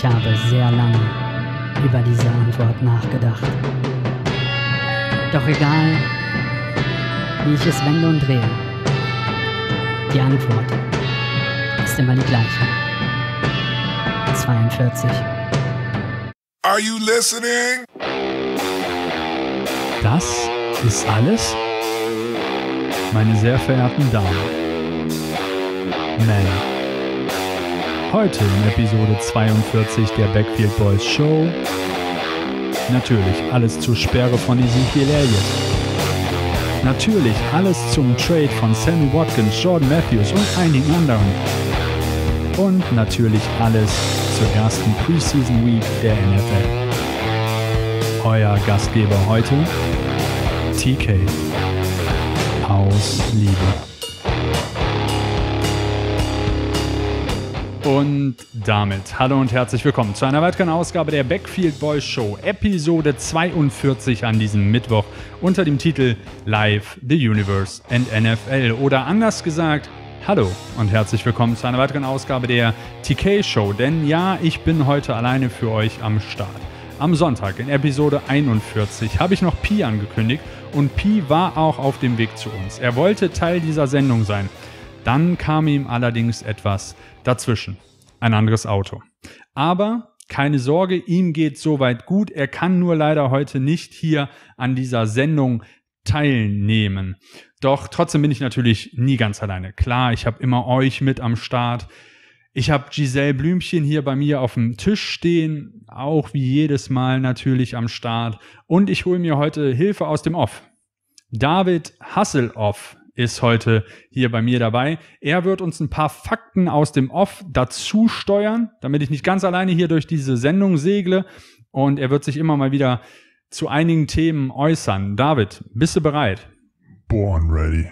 Ich habe sehr lange über diese Antwort nachgedacht. Doch egal, wie ich es wende und drehe, die Antwort ist immer die gleiche. 42. Are you listening? Das ist alles, meine sehr verehrten Damen, Männer. Heute in Episode 42 der Backfield Boys Show. Natürlich alles zur Sperre von Ezekiel Elliott. Natürlich alles zum Trade von Sammy Watkins, Jordan Matthews und einigen anderen. Und natürlich alles zur ersten Preseason Week der NFL. Euer Gastgeber heute, TK. Aus Liebe. Und damit hallo und herzlich willkommen zu einer weiteren Ausgabe der Backfield Boys Show, Episode 42 an diesem Mittwoch unter dem Titel Live, the Universe and NFL. Oder anders gesagt, hallo und herzlich willkommen zu einer weiteren Ausgabe der TK Show. Denn ja, ich bin heute alleine für euch am Start. Am Sonntag in Episode 41 habe ich noch Pi angekündigt und Pi war auch auf dem Weg zu uns. Er wollte Teil dieser Sendung sein. Dann kam ihm allerdings etwas Dazwischen ein anderes Auto. Aber keine Sorge, ihm geht soweit gut. Er kann nur leider heute nicht hier an dieser Sendung teilnehmen. Doch trotzdem bin ich natürlich nie ganz alleine. Klar, ich habe immer euch mit am Start. Ich habe Giselle Blümchen hier bei mir auf dem Tisch stehen, auch wie jedes Mal natürlich am Start. Und ich hole mir heute Hilfe aus dem Off. David Hasselhoff ist heute hier bei mir dabei. Er wird uns ein paar Fakten aus dem Off dazu steuern, damit ich nicht ganz alleine hier durch diese Sendung segle. Und er wird sich immer mal wieder zu einigen Themen äußern. David, bist du bereit? Born ready.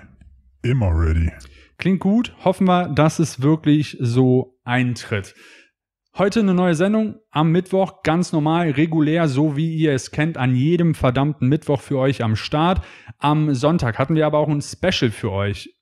Immer ready. Klingt gut. Hoffen wir, dass es wirklich so eintritt. Heute eine neue Sendung am Mittwoch, ganz normal, regulär, so wie ihr es kennt, an jedem verdammten Mittwoch für euch am Start. Am Sonntag hatten wir aber auch ein Special für euch.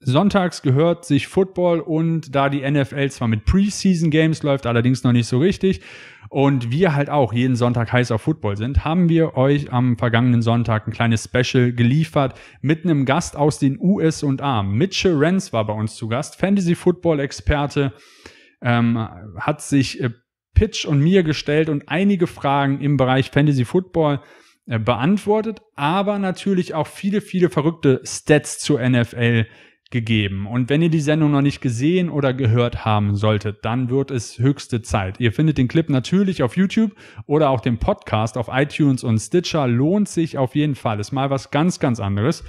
Sonntags gehört sich Football und da die NFL zwar mit Preseason Games läuft, allerdings noch nicht so richtig und wir halt auch jeden Sonntag heiß auf Football sind, haben wir euch am vergangenen Sonntag ein kleines Special geliefert mit einem Gast aus den US und A. Mitchell Renz war bei uns zu Gast, Fantasy Football Experte ähm, hat sich äh, Pitch und mir gestellt und einige Fragen im Bereich Fantasy Football äh, beantwortet, aber natürlich auch viele, viele verrückte Stats zur NFL gegeben. Und wenn ihr die Sendung noch nicht gesehen oder gehört haben solltet, dann wird es höchste Zeit. Ihr findet den Clip natürlich auf YouTube oder auch den Podcast auf iTunes und Stitcher. Lohnt sich auf jeden Fall. Ist mal was ganz, ganz anderes.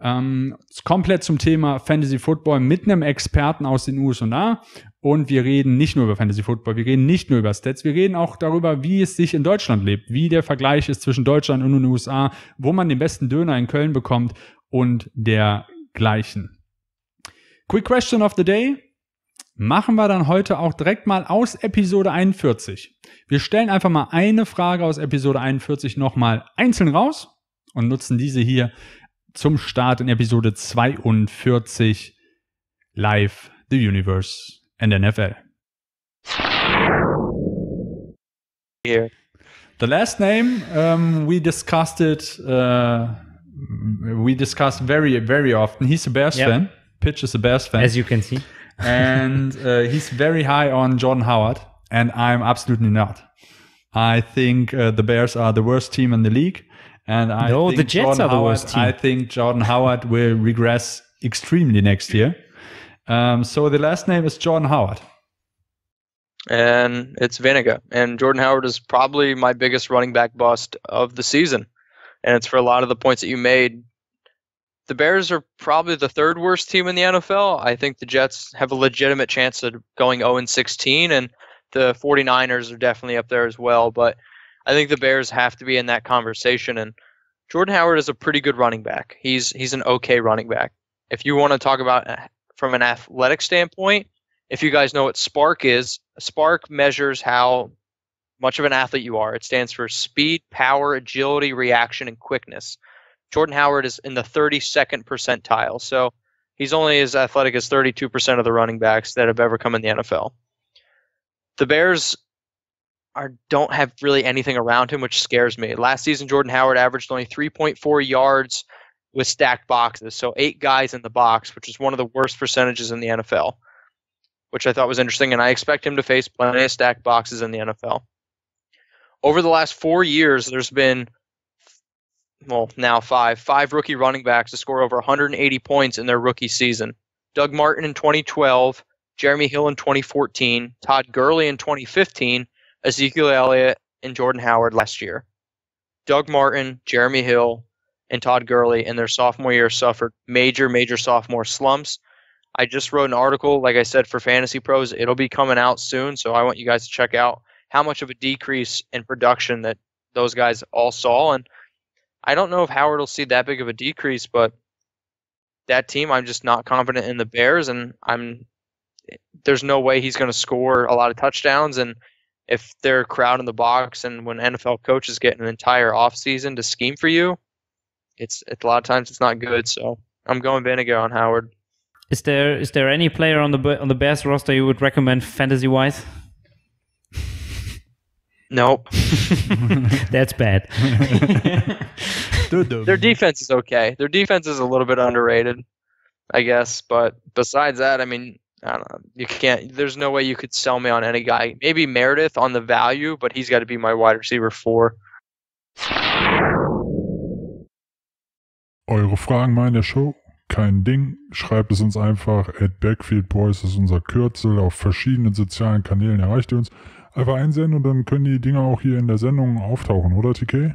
Ähm, komplett zum Thema Fantasy Football mit einem Experten aus den USA und wir reden nicht nur über Fantasy Football, wir reden nicht nur über Stats, wir reden auch darüber, wie es sich in Deutschland lebt, wie der Vergleich ist zwischen Deutschland und den USA, wo man den besten Döner in Köln bekommt und dergleichen. Quick Question of the Day machen wir dann heute auch direkt mal aus Episode 41. Wir stellen einfach mal eine Frage aus Episode 41 nochmal einzeln raus und nutzen diese hier zum Start in Episode 42 Live the Universe. and NFL. Here. The last name um, we discussed it. Uh, we discussed very very often. He's a Bears yep. fan. Pitch is a Bears fan, as you can see, and uh, he's very high on Jordan Howard, and I'm absolutely not. I think uh, the Bears are the worst team in the league, and I no, think the Jets Jordan are the Howard, worst team. I think Jordan Howard will regress extremely next year. Um, so the last name is Jordan Howard. And it's vinegar. And Jordan Howard is probably my biggest running back bust of the season. And it's for a lot of the points that you made. The Bears are probably the third worst team in the NFL. I think the Jets have a legitimate chance of going 0 16, and the 49ers are definitely up there as well. But I think the Bears have to be in that conversation. And Jordan Howard is a pretty good running back. He's he's an okay running back. If you want to talk about from an athletic standpoint, if you guys know what Spark is, Spark measures how much of an athlete you are. It stands for speed, power, agility, reaction, and quickness. Jordan Howard is in the 32nd percentile. So he's only as athletic as 32% of the running backs that have ever come in the NFL. The Bears are, don't have really anything around him, which scares me. Last season, Jordan Howard averaged only 3.4 yards with stacked boxes. So eight guys in the box, which is one of the worst percentages in the NFL, which I thought was interesting. And I expect him to face plenty of stacked boxes in the NFL. Over the last four years, there's been, well, now five, five rookie running backs to score over 180 points in their rookie season. Doug Martin in 2012, Jeremy Hill in 2014, Todd Gurley in 2015, Ezekiel Elliott, and Jordan Howard last year. Doug Martin, Jeremy Hill, and Todd Gurley in their sophomore year suffered major, major sophomore slumps. I just wrote an article, like I said, for Fantasy Pros. It'll be coming out soon, so I want you guys to check out how much of a decrease in production that those guys all saw. And I don't know if Howard will see that big of a decrease, but that team, I'm just not confident in the Bears, and I'm there's no way he's going to score a lot of touchdowns. And if they're crowding the box, and when NFL coaches get an entire offseason to scheme for you, it's, it's a lot of times it's not good. So I'm going vinegar on Howard. Is there is there any player on the on the Bears roster you would recommend fantasy wise? Nope. That's bad. Their defense is okay. Their defense is a little bit underrated, I guess. But besides that, I mean, I don't know. You can't. There's no way you could sell me on any guy. Maybe Meredith on the value, but he's got to be my wide receiver four. eure Fragen mal in der Show? Kein Ding. Schreibt es uns einfach. At Backfield Boys ist unser Kürzel. Auf verschiedenen sozialen Kanälen erreicht ihr uns. Einfach einsenden und dann können die Dinger auch hier in der Sendung auftauchen, oder TK?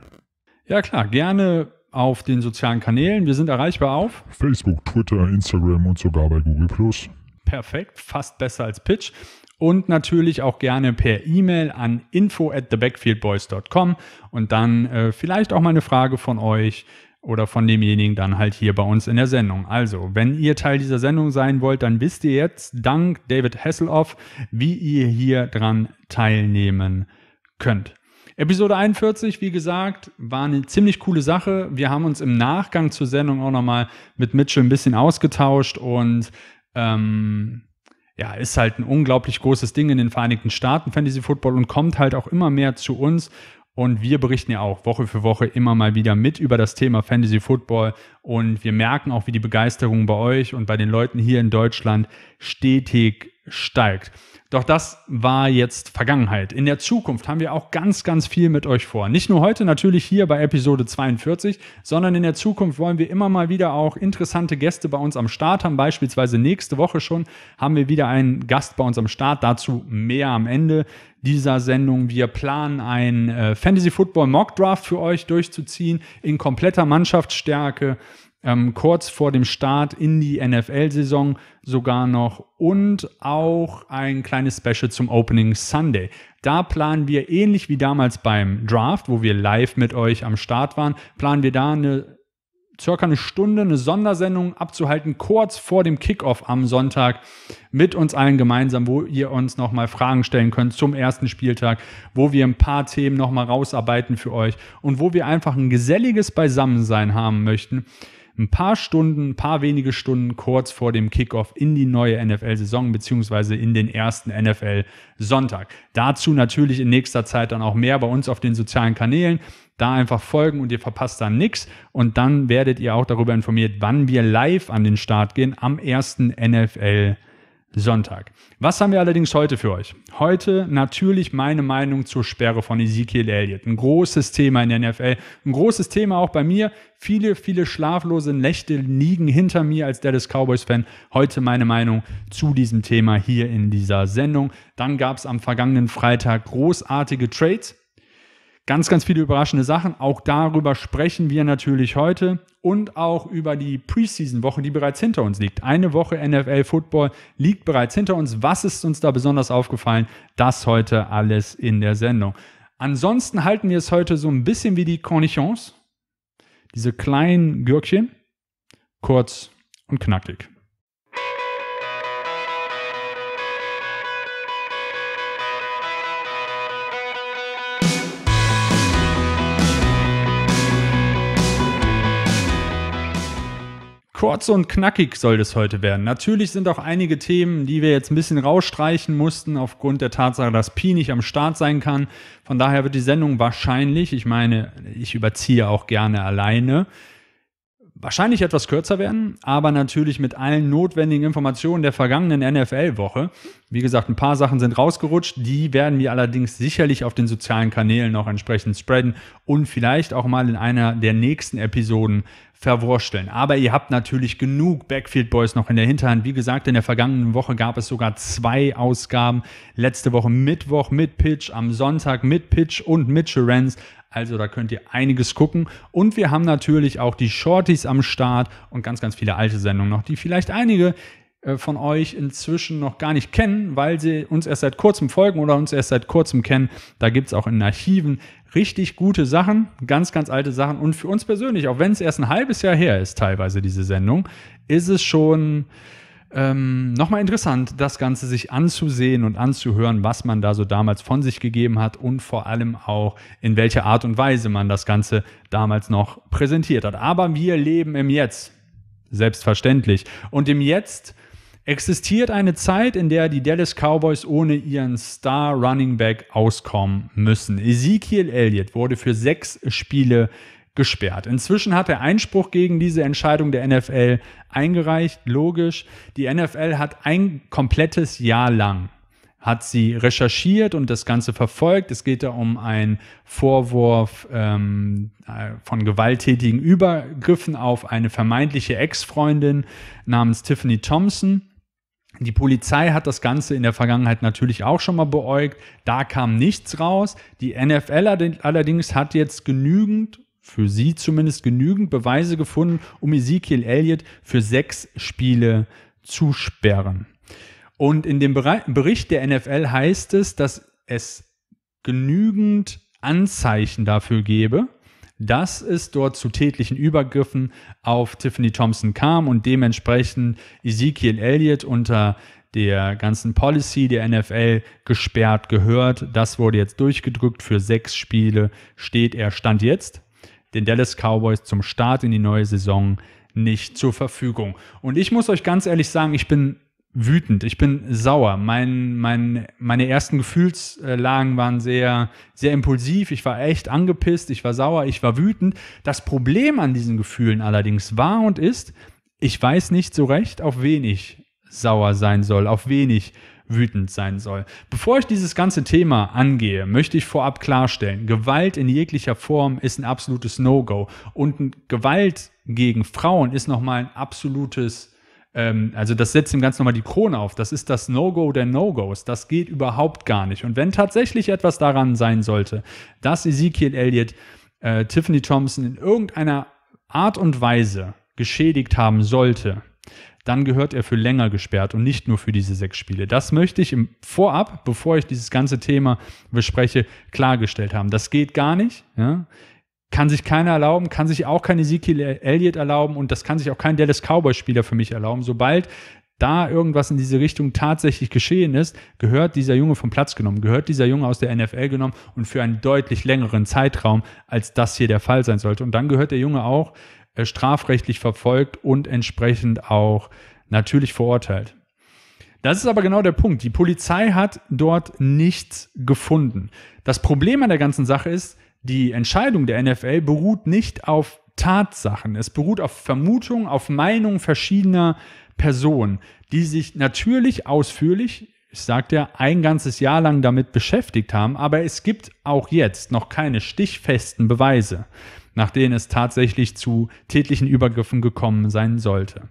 Ja klar, gerne auf den sozialen Kanälen. Wir sind erreichbar auf Facebook, Twitter, Instagram und sogar bei Google Plus. Perfekt, fast besser als Pitch. Und natürlich auch gerne per E-Mail an info at thebackfieldboys.com und dann äh, vielleicht auch mal eine Frage von euch oder von demjenigen dann halt hier bei uns in der Sendung. Also, wenn ihr Teil dieser Sendung sein wollt, dann wisst ihr jetzt, dank David Hasselhoff, wie ihr hier dran teilnehmen könnt. Episode 41, wie gesagt, war eine ziemlich coole Sache. Wir haben uns im Nachgang zur Sendung auch nochmal mit Mitchell ein bisschen ausgetauscht und ähm, ja, ist halt ein unglaublich großes Ding in den Vereinigten Staaten, Fantasy Football, und kommt halt auch immer mehr zu uns. Und wir berichten ja auch Woche für Woche immer mal wieder mit über das Thema Fantasy Football. Und wir merken auch, wie die Begeisterung bei euch und bei den Leuten hier in Deutschland stetig steigt. Doch das war jetzt Vergangenheit. In der Zukunft haben wir auch ganz, ganz viel mit euch vor. Nicht nur heute natürlich hier bei Episode 42, sondern in der Zukunft wollen wir immer mal wieder auch interessante Gäste bei uns am Start haben. Beispielsweise nächste Woche schon haben wir wieder einen Gast bei uns am Start. Dazu mehr am Ende dieser Sendung. Wir planen einen äh, Fantasy Football Mock Draft für euch durchzuziehen in kompletter Mannschaftsstärke. Ähm, kurz vor dem Start in die NFL-Saison sogar noch und auch ein kleines Special zum Opening Sunday. Da planen wir ähnlich wie damals beim Draft, wo wir live mit euch am Start waren, planen wir da eine circa eine Stunde eine Sondersendung abzuhalten, kurz vor dem Kickoff am Sonntag mit uns allen gemeinsam, wo ihr uns nochmal Fragen stellen könnt zum ersten Spieltag, wo wir ein paar Themen nochmal rausarbeiten für euch und wo wir einfach ein geselliges Beisammensein haben möchten. Ein paar Stunden, ein paar wenige Stunden kurz vor dem Kickoff in die neue NFL-Saison beziehungsweise in den ersten NFL-Sonntag. Dazu natürlich in nächster Zeit dann auch mehr bei uns auf den sozialen Kanälen. Da einfach folgen und ihr verpasst dann nichts. Und dann werdet ihr auch darüber informiert, wann wir live an den Start gehen am ersten NFL. Sonntag. Was haben wir allerdings heute für euch? Heute natürlich meine Meinung zur Sperre von Ezekiel Elliott. Ein großes Thema in der NFL, ein großes Thema auch bei mir. Viele, viele schlaflose Nächte liegen hinter mir als Dallas Cowboys-Fan. Heute meine Meinung zu diesem Thema hier in dieser Sendung. Dann gab es am vergangenen Freitag großartige Trades Ganz, ganz viele überraschende Sachen. Auch darüber sprechen wir natürlich heute und auch über die Preseason-Woche, die bereits hinter uns liegt. Eine Woche NFL-Football liegt bereits hinter uns. Was ist uns da besonders aufgefallen? Das heute alles in der Sendung. Ansonsten halten wir es heute so ein bisschen wie die Cornichons. Diese kleinen Gürkchen. Kurz und knackig. Kurz und knackig soll das heute werden. Natürlich sind auch einige Themen, die wir jetzt ein bisschen rausstreichen mussten, aufgrund der Tatsache, dass Pi nicht am Start sein kann. Von daher wird die Sendung wahrscheinlich, ich meine, ich überziehe auch gerne alleine, wahrscheinlich etwas kürzer werden, aber natürlich mit allen notwendigen Informationen der vergangenen NFL-Woche. Wie gesagt, ein paar Sachen sind rausgerutscht, die werden wir allerdings sicherlich auf den sozialen Kanälen noch entsprechend spreaden und vielleicht auch mal in einer der nächsten Episoden verwursteln. Aber ihr habt natürlich genug Backfield Boys noch in der Hinterhand. Wie gesagt, in der vergangenen Woche gab es sogar zwei Ausgaben. Letzte Woche Mittwoch mit Pitch, am Sonntag mit Pitch und mit Scherens. Also da könnt ihr einiges gucken. Und wir haben natürlich auch die Shorties am Start und ganz, ganz viele alte Sendungen noch, die vielleicht einige äh, von euch inzwischen noch gar nicht kennen, weil sie uns erst seit kurzem folgen oder uns erst seit kurzem kennen. Da gibt es auch in Archiven richtig gute Sachen, ganz, ganz alte Sachen. Und für uns persönlich, auch wenn es erst ein halbes Jahr her ist, teilweise diese Sendung, ist es schon ähm, Nochmal interessant, das Ganze sich anzusehen und anzuhören, was man da so damals von sich gegeben hat und vor allem auch, in welcher Art und Weise man das Ganze damals noch präsentiert hat. Aber wir leben im Jetzt, selbstverständlich. Und im Jetzt existiert eine Zeit, in der die Dallas Cowboys ohne ihren Star Running Back auskommen müssen. Ezekiel Elliott wurde für sechs Spiele gesperrt. Inzwischen hat er Einspruch gegen diese Entscheidung der NFL eingereicht. Logisch, die NFL hat ein komplettes Jahr lang hat sie recherchiert und das Ganze verfolgt. Es geht da um einen Vorwurf ähm, äh, von gewalttätigen Übergriffen auf eine vermeintliche Ex-Freundin namens Tiffany Thompson. Die Polizei hat das Ganze in der Vergangenheit natürlich auch schon mal beäugt. Da kam nichts raus. Die NFL allerdings hat jetzt genügend für sie zumindest genügend Beweise gefunden, um Ezekiel Elliott für sechs Spiele zu sperren. Und in dem Bericht der NFL heißt es, dass es genügend Anzeichen dafür gebe, dass es dort zu tätlichen Übergriffen auf Tiffany Thompson kam und dementsprechend Ezekiel Elliott unter der ganzen Policy der NFL gesperrt gehört. Das wurde jetzt durchgedrückt für sechs Spiele. Steht er Stand jetzt den Dallas Cowboys zum Start in die neue Saison nicht zur Verfügung. Und ich muss euch ganz ehrlich sagen, ich bin wütend, ich bin sauer. Mein, mein, meine ersten Gefühlslagen waren sehr, sehr impulsiv. Ich war echt angepisst, ich war sauer, ich war wütend. Das Problem an diesen Gefühlen allerdings war und ist, ich weiß nicht so recht, auf wen ich sauer sein soll, auf wen ich wütend sein soll. Bevor ich dieses ganze Thema angehe, möchte ich vorab klarstellen, Gewalt in jeglicher Form ist ein absolutes No-Go und Gewalt gegen Frauen ist nochmal ein absolutes ähm, also das setzt dem Ganzen nochmal die Krone auf. Das ist das No-Go der No-Gos. Das geht überhaupt gar nicht. Und wenn tatsächlich etwas daran sein sollte, dass Ezekiel Elliott äh, Tiffany Thompson in irgendeiner Art und Weise geschädigt haben sollte, dann gehört er für länger gesperrt und nicht nur für diese sechs Spiele. Das möchte ich im Vorab, bevor ich dieses ganze Thema bespreche, klargestellt haben. Das geht gar nicht. Ja? Kann sich keiner erlauben, kann sich auch kein Ezekiel Elliott erlauben und das kann sich auch kein Dallas Cowboy-Spieler für mich erlauben. Sobald da irgendwas in diese Richtung tatsächlich geschehen ist, gehört dieser Junge vom Platz genommen, gehört dieser Junge aus der NFL genommen und für einen deutlich längeren Zeitraum, als das hier der Fall sein sollte. Und dann gehört der Junge auch äh, strafrechtlich verfolgt und entsprechend auch natürlich verurteilt. Das ist aber genau der Punkt. Die Polizei hat dort nichts gefunden. Das Problem an der ganzen Sache ist, die Entscheidung der NFL beruht nicht auf Tatsachen. Es beruht auf Vermutungen, auf Meinungen verschiedener Personen, die sich natürlich ausführlich, ich sagte ja, ein ganzes Jahr lang damit beschäftigt haben, aber es gibt auch jetzt noch keine stichfesten Beweise nach denen es tatsächlich zu tätlichen Übergriffen gekommen sein sollte.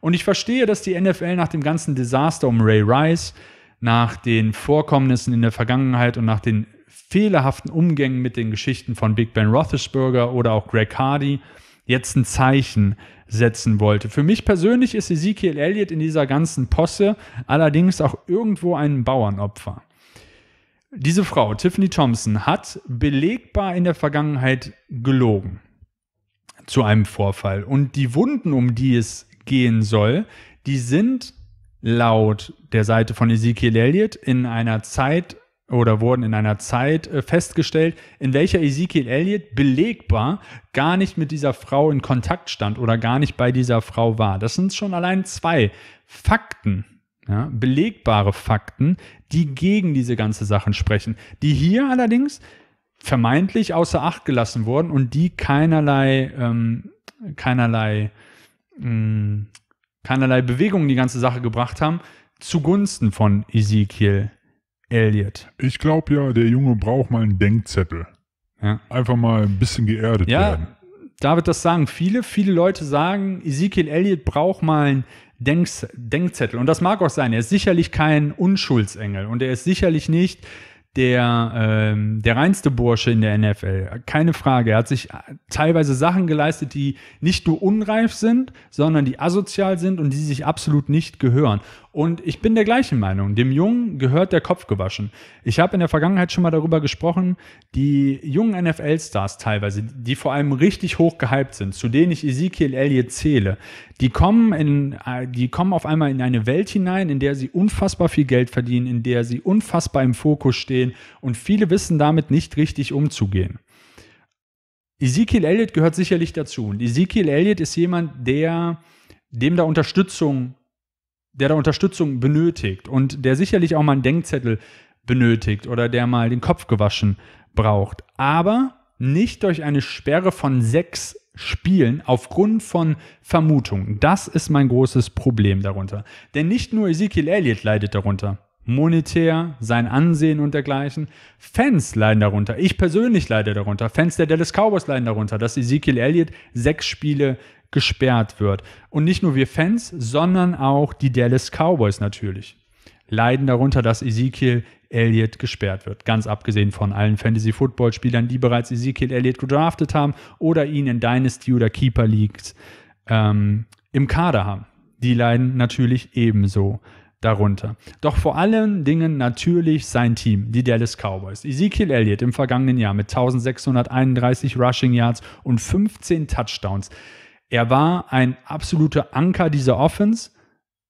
Und ich verstehe, dass die NFL nach dem ganzen Desaster um Ray Rice, nach den Vorkommnissen in der Vergangenheit und nach den fehlerhaften Umgängen mit den Geschichten von Big Ben Roethlisberger oder auch Greg Hardy jetzt ein Zeichen setzen wollte. Für mich persönlich ist Ezekiel Elliott in dieser ganzen Posse allerdings auch irgendwo ein Bauernopfer diese Frau, Tiffany Thompson, hat belegbar in der Vergangenheit gelogen zu einem Vorfall. Und die Wunden, um die es gehen soll, die sind laut der Seite von Ezekiel Elliott in einer Zeit oder wurden in einer Zeit äh, festgestellt, in welcher Ezekiel Elliott belegbar gar nicht mit dieser Frau in Kontakt stand oder gar nicht bei dieser Frau war. Das sind schon allein zwei Fakten, ja, belegbare Fakten, die mhm. gegen diese ganze Sachen sprechen, die hier allerdings vermeintlich außer Acht gelassen wurden und die keinerlei, ähm, keinerlei, mh, mm, keinerlei Bewegungen die ganze Sache gebracht haben, zugunsten von Ezekiel Elliott. Ich glaube ja, der Junge braucht mal einen Denkzettel. Ja. Einfach mal ein bisschen geerdet ja, werden. wird das sagen viele. Viele Leute sagen, Ezekiel Elliott braucht mal einen Denks Denkzettel. Und das mag auch sein. Er ist sicherlich kein Unschuldsengel und er ist sicherlich nicht der, ähm, der reinste Bursche in der NFL. Keine Frage. Er hat sich äh, teilweise Sachen geleistet, die nicht nur unreif sind, sondern die asozial sind und die sich absolut nicht gehören. Und ich bin der gleichen Meinung. Dem Jungen gehört der Kopf gewaschen. Ich habe in der Vergangenheit schon mal darüber gesprochen, die jungen NFL-Stars teilweise, die vor allem richtig hoch gehypt sind, zu denen ich Ezekiel Elliott zähle, die kommen, in, äh, die kommen auf einmal in eine Welt hinein, in der sie unfassbar viel Geld verdienen, in der sie unfassbar im Fokus stehen und viele wissen damit nicht richtig umzugehen. Ezekiel Elliott gehört sicherlich dazu. Und Ezekiel Elliott ist jemand, der dem da Unterstützung der da Unterstützung benötigt und der sicherlich auch mal einen Denkzettel benötigt oder der mal den Kopf gewaschen braucht. Aber nicht durch eine Sperre von sechs Spielen aufgrund von Vermutungen. Das ist mein großes Problem darunter. Denn nicht nur Ezekiel Elliott leidet darunter. Monetär, sein Ansehen und dergleichen. Fans leiden darunter. Ich persönlich leide darunter. Fans der Dallas Cowboys leiden darunter, dass Ezekiel Elliott sechs Spiele gesperrt wird. Und nicht nur wir Fans, sondern auch die Dallas Cowboys natürlich leiden darunter, dass Ezekiel Elliott gesperrt wird. Ganz abgesehen von allen Fantasy-Football-Spielern, die bereits Ezekiel Elliott gedraftet haben oder ihn in Dynasty oder Keeper Leagues ähm, im Kader haben. Die leiden natürlich ebenso darunter. Doch vor allen Dingen natürlich sein Team, die Dallas Cowboys. Ezekiel Elliott im vergangenen Jahr mit 1631 Rushing Yards und 15 Touchdowns. Er war ein absoluter Anker dieser Offense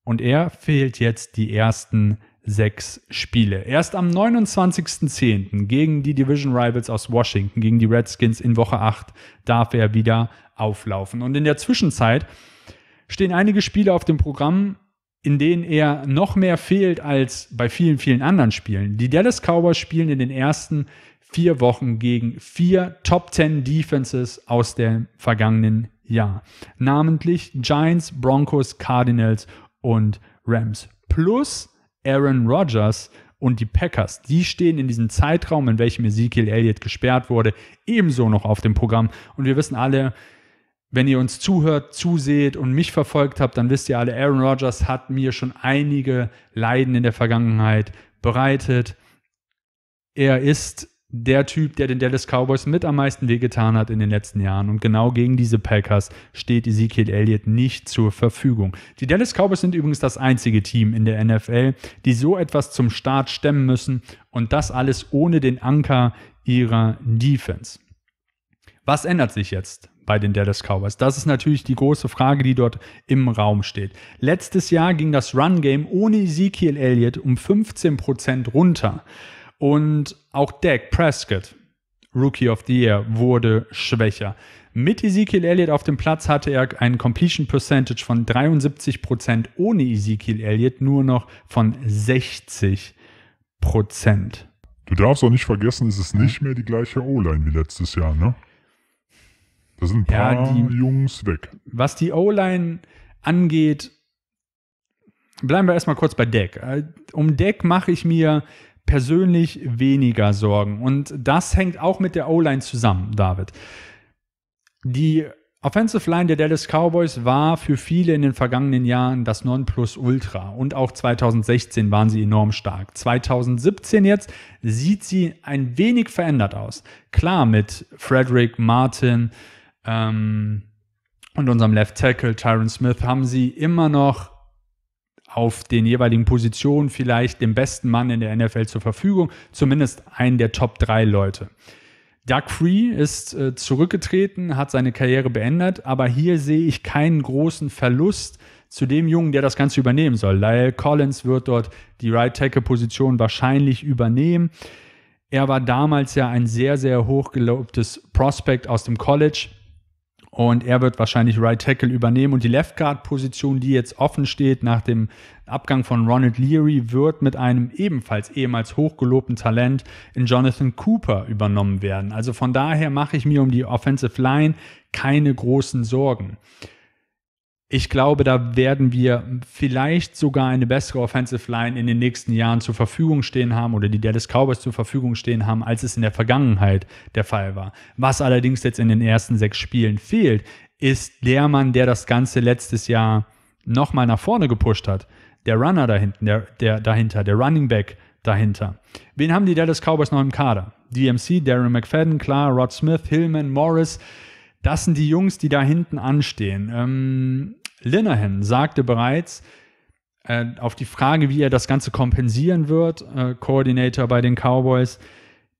und er fehlt jetzt die ersten sechs Spiele. Erst am 29.10. gegen die Division Rivals aus Washington, gegen die Redskins in Woche 8, darf er wieder auflaufen. Und in der Zwischenzeit stehen einige Spiele auf dem Programm, in denen er noch mehr fehlt als bei vielen, vielen anderen Spielen. Die Dallas Cowboys spielen in den ersten vier Wochen gegen vier Top 10 Defenses aus dem vergangenen ja, namentlich Giants, Broncos, Cardinals und Rams. Plus Aaron Rodgers und die Packers. Die stehen in diesem Zeitraum, in welchem Ezekiel Elliott gesperrt wurde, ebenso noch auf dem Programm. Und wir wissen alle, wenn ihr uns zuhört, zuseht und mich verfolgt habt, dann wisst ihr alle, Aaron Rodgers hat mir schon einige Leiden in der Vergangenheit bereitet. Er ist der Typ, der den Dallas Cowboys mit am meisten wehgetan hat in den letzten Jahren. Und genau gegen diese Packers steht Ezekiel Elliott nicht zur Verfügung. Die Dallas Cowboys sind übrigens das einzige Team in der NFL, die so etwas zum Start stemmen müssen. Und das alles ohne den Anker ihrer Defense. Was ändert sich jetzt? bei den Dallas Cowboys? Das ist natürlich die große Frage, die dort im Raum steht. Letztes Jahr ging das Run-Game ohne Ezekiel Elliott um 15% runter. Und auch Dak Prescott, Rookie of the Year, wurde schwächer. Mit Ezekiel Elliott auf dem Platz hatte er ein Completion Percentage von 73%, ohne Ezekiel Elliott nur noch von 60%. Du darfst auch nicht vergessen, es ist nicht mehr die gleiche O-Line wie letztes Jahr, ne? Da sind ein paar ja, die, Jungs weg. Was die O-Line angeht, bleiben wir erstmal kurz bei Deck. Äh, um Deck mache ich mir persönlich weniger Sorgen. Und das hängt auch mit der O-Line zusammen, David. Die Offensive Line der Dallas Cowboys war für viele in den vergangenen Jahren das Nonplusultra und auch 2016 waren sie enorm stark. 2017 jetzt sieht sie ein wenig verändert aus. Klar mit Frederick Martin ähm, und unserem Left Tackle Tyron Smith haben sie immer noch auf den jeweiligen Positionen vielleicht den besten Mann in der NFL zur Verfügung, zumindest einen der Top 3 Leute. Doug Free ist äh, zurückgetreten, hat seine Karriere beendet, aber hier sehe ich keinen großen Verlust zu dem Jungen, der das Ganze übernehmen soll. Lyle Collins wird dort die Right Tackle Position wahrscheinlich übernehmen. Er war damals ja ein sehr, sehr hochgelobtes Prospect aus dem College. Und er wird wahrscheinlich Right Tackle übernehmen. Und die Left Guard-Position, die jetzt offen steht nach dem Abgang von Ronald Leary, wird mit einem ebenfalls ehemals hochgelobten Talent in Jonathan Cooper übernommen werden. Also von daher mache ich mir um die Offensive Line keine großen Sorgen ich glaube, da werden wir vielleicht sogar eine bessere Offensive Line in den nächsten Jahren zur Verfügung stehen haben oder die Dallas Cowboys zur Verfügung stehen haben, als es in der Vergangenheit der Fall war. Was allerdings jetzt in den ersten sechs Spielen fehlt, ist der Mann, der das Ganze letztes Jahr nochmal nach vorne gepusht hat. Der Runner dahinten, der, der dahinter, der Running Back dahinter. Wen haben die Dallas Cowboys noch im Kader? DMC, Darren McFadden, klar, Rod Smith, Hillman, Morris. Das sind die Jungs, die da hinten anstehen. Ähm, Linehan sagte bereits, äh, auf die Frage, wie er das Ganze kompensieren wird, äh, Coordinator bei den Cowboys,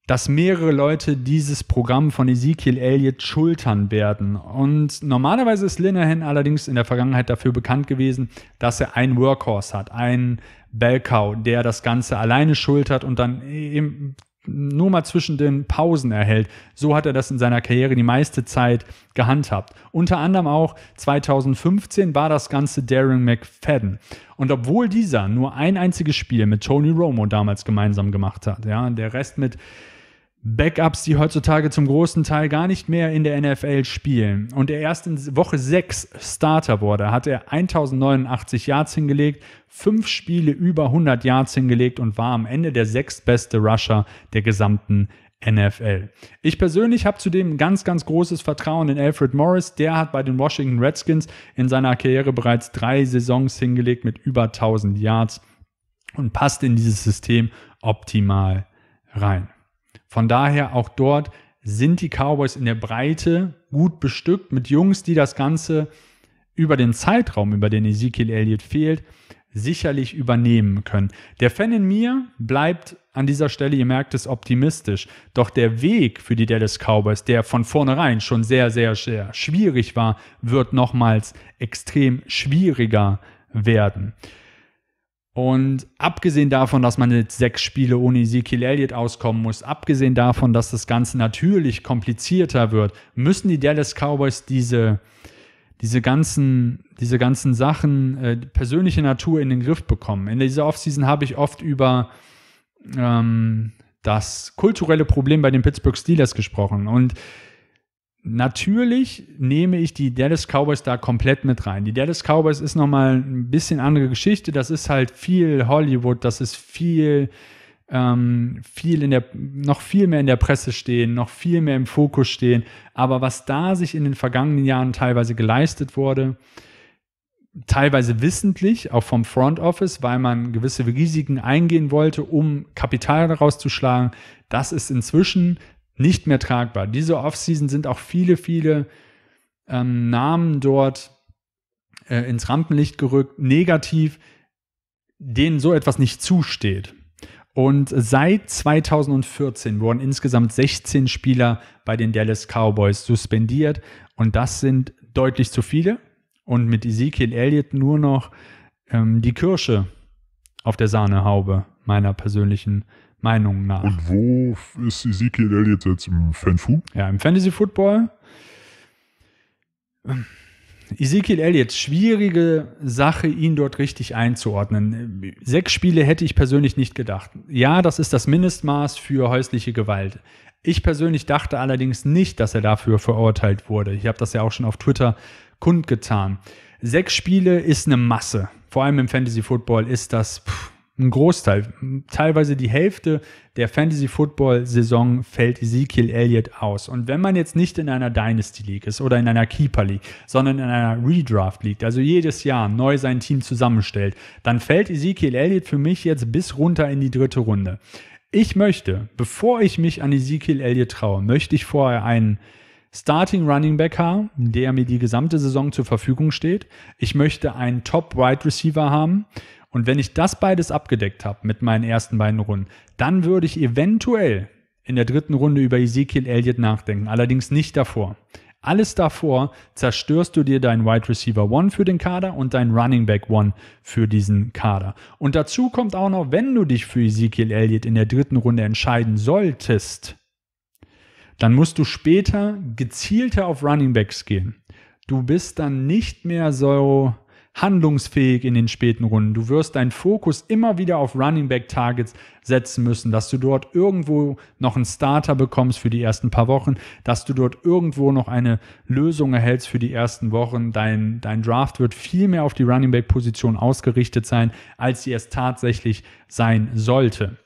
dass mehrere Leute dieses Programm von Ezekiel Elliott schultern werden. Und normalerweise ist Linehan allerdings in der Vergangenheit dafür bekannt gewesen, dass er einen Workhorse hat, einen Bellcow, der das Ganze alleine schultert und dann eben nur mal zwischen den Pausen erhält. So hat er das in seiner Karriere die meiste Zeit gehandhabt. Unter anderem auch 2015 war das Ganze Darren McFadden. Und obwohl dieser nur ein einziges Spiel mit Tony Romo damals gemeinsam gemacht hat, ja, der Rest mit Backups, die heutzutage zum großen Teil gar nicht mehr in der NFL spielen. Und er erst in Woche 6 Starter wurde, hat er 1089 Yards hingelegt, fünf Spiele über 100 Yards hingelegt und war am Ende der sechstbeste Rusher der gesamten NFL. Ich persönlich habe zudem ganz, ganz großes Vertrauen in Alfred Morris. Der hat bei den Washington Redskins in seiner Karriere bereits drei Saisons hingelegt mit über 1000 Yards und passt in dieses System optimal rein. Von daher auch dort sind die Cowboys in der Breite gut bestückt mit Jungs, die das Ganze über den Zeitraum, über den Ezekiel Elliott fehlt, sicherlich übernehmen können. Der Fan in mir bleibt an dieser Stelle, ihr merkt es, optimistisch. Doch der Weg für die Dallas Cowboys, der von vornherein schon sehr, sehr, sehr schwierig war, wird nochmals extrem schwieriger werden. Und abgesehen davon, dass man jetzt sechs Spiele ohne Ezekiel Elliott auskommen muss, abgesehen davon, dass das Ganze natürlich komplizierter wird, müssen die Dallas Cowboys diese, diese, ganzen, diese ganzen Sachen äh, persönliche Natur in den Griff bekommen. In dieser Offseason habe ich oft über ähm, das kulturelle Problem bei den Pittsburgh Steelers gesprochen. Und natürlich nehme ich die Dallas Cowboys da komplett mit rein. Die Dallas Cowboys ist nochmal ein bisschen andere Geschichte. Das ist halt viel Hollywood, das ist viel, ähm, viel in der, noch viel mehr in der Presse stehen, noch viel mehr im Fokus stehen. Aber was da sich in den vergangenen Jahren teilweise geleistet wurde, teilweise wissentlich, auch vom Front Office, weil man gewisse Risiken eingehen wollte, um Kapital daraus zu schlagen. Das ist inzwischen nicht mehr tragbar. Diese Offseason sind auch viele, viele ähm, Namen dort äh, ins Rampenlicht gerückt, negativ, denen so etwas nicht zusteht. Und seit 2014 wurden insgesamt 16 Spieler bei den Dallas Cowboys suspendiert. Und das sind deutlich zu viele. Und mit Ezekiel Elliott nur noch ähm, die Kirsche auf der Sahnehaube meiner persönlichen Meinung nach. Und wo ist Ezekiel Elliott jetzt im Fanfu? Ja, im Fantasy Football. Ezekiel Elliott, schwierige Sache, ihn dort richtig einzuordnen. Sechs Spiele hätte ich persönlich nicht gedacht. Ja, das ist das Mindestmaß für häusliche Gewalt. Ich persönlich dachte allerdings nicht, dass er dafür verurteilt wurde. Ich habe das ja auch schon auf Twitter kundgetan. Sechs Spiele ist eine Masse. Vor allem im Fantasy Football ist das. Pff, ein Großteil, teilweise die Hälfte der Fantasy-Football-Saison fällt Ezekiel Elliott aus. Und wenn man jetzt nicht in einer Dynasty League ist oder in einer Keeper League, sondern in einer Redraft League, also jedes Jahr neu sein Team zusammenstellt, dann fällt Ezekiel Elliott für mich jetzt bis runter in die dritte Runde. Ich möchte, bevor ich mich an Ezekiel Elliott traue, möchte ich vorher einen Starting Running Back haben, der mir die gesamte Saison zur Verfügung steht. Ich möchte einen Top Wide Receiver haben und wenn ich das beides abgedeckt habe mit meinen ersten beiden Runden, dann würde ich eventuell in der dritten Runde über Ezekiel Elliott nachdenken, allerdings nicht davor. Alles davor zerstörst du dir deinen Wide Receiver One für den Kader und deinen Running Back One für diesen Kader. Und dazu kommt auch noch, wenn du dich für Ezekiel Elliott in der dritten Runde entscheiden solltest, dann musst du später gezielter auf Running Backs gehen. Du bist dann nicht mehr so handlungsfähig in den späten Runden. Du wirst deinen Fokus immer wieder auf Running Back Targets setzen müssen, dass du dort irgendwo noch einen Starter bekommst für die ersten paar Wochen, dass du dort irgendwo noch eine Lösung erhältst für die ersten Wochen. Dein, dein Draft wird viel mehr auf die Running Back Position ausgerichtet sein, als sie es tatsächlich sein sollte.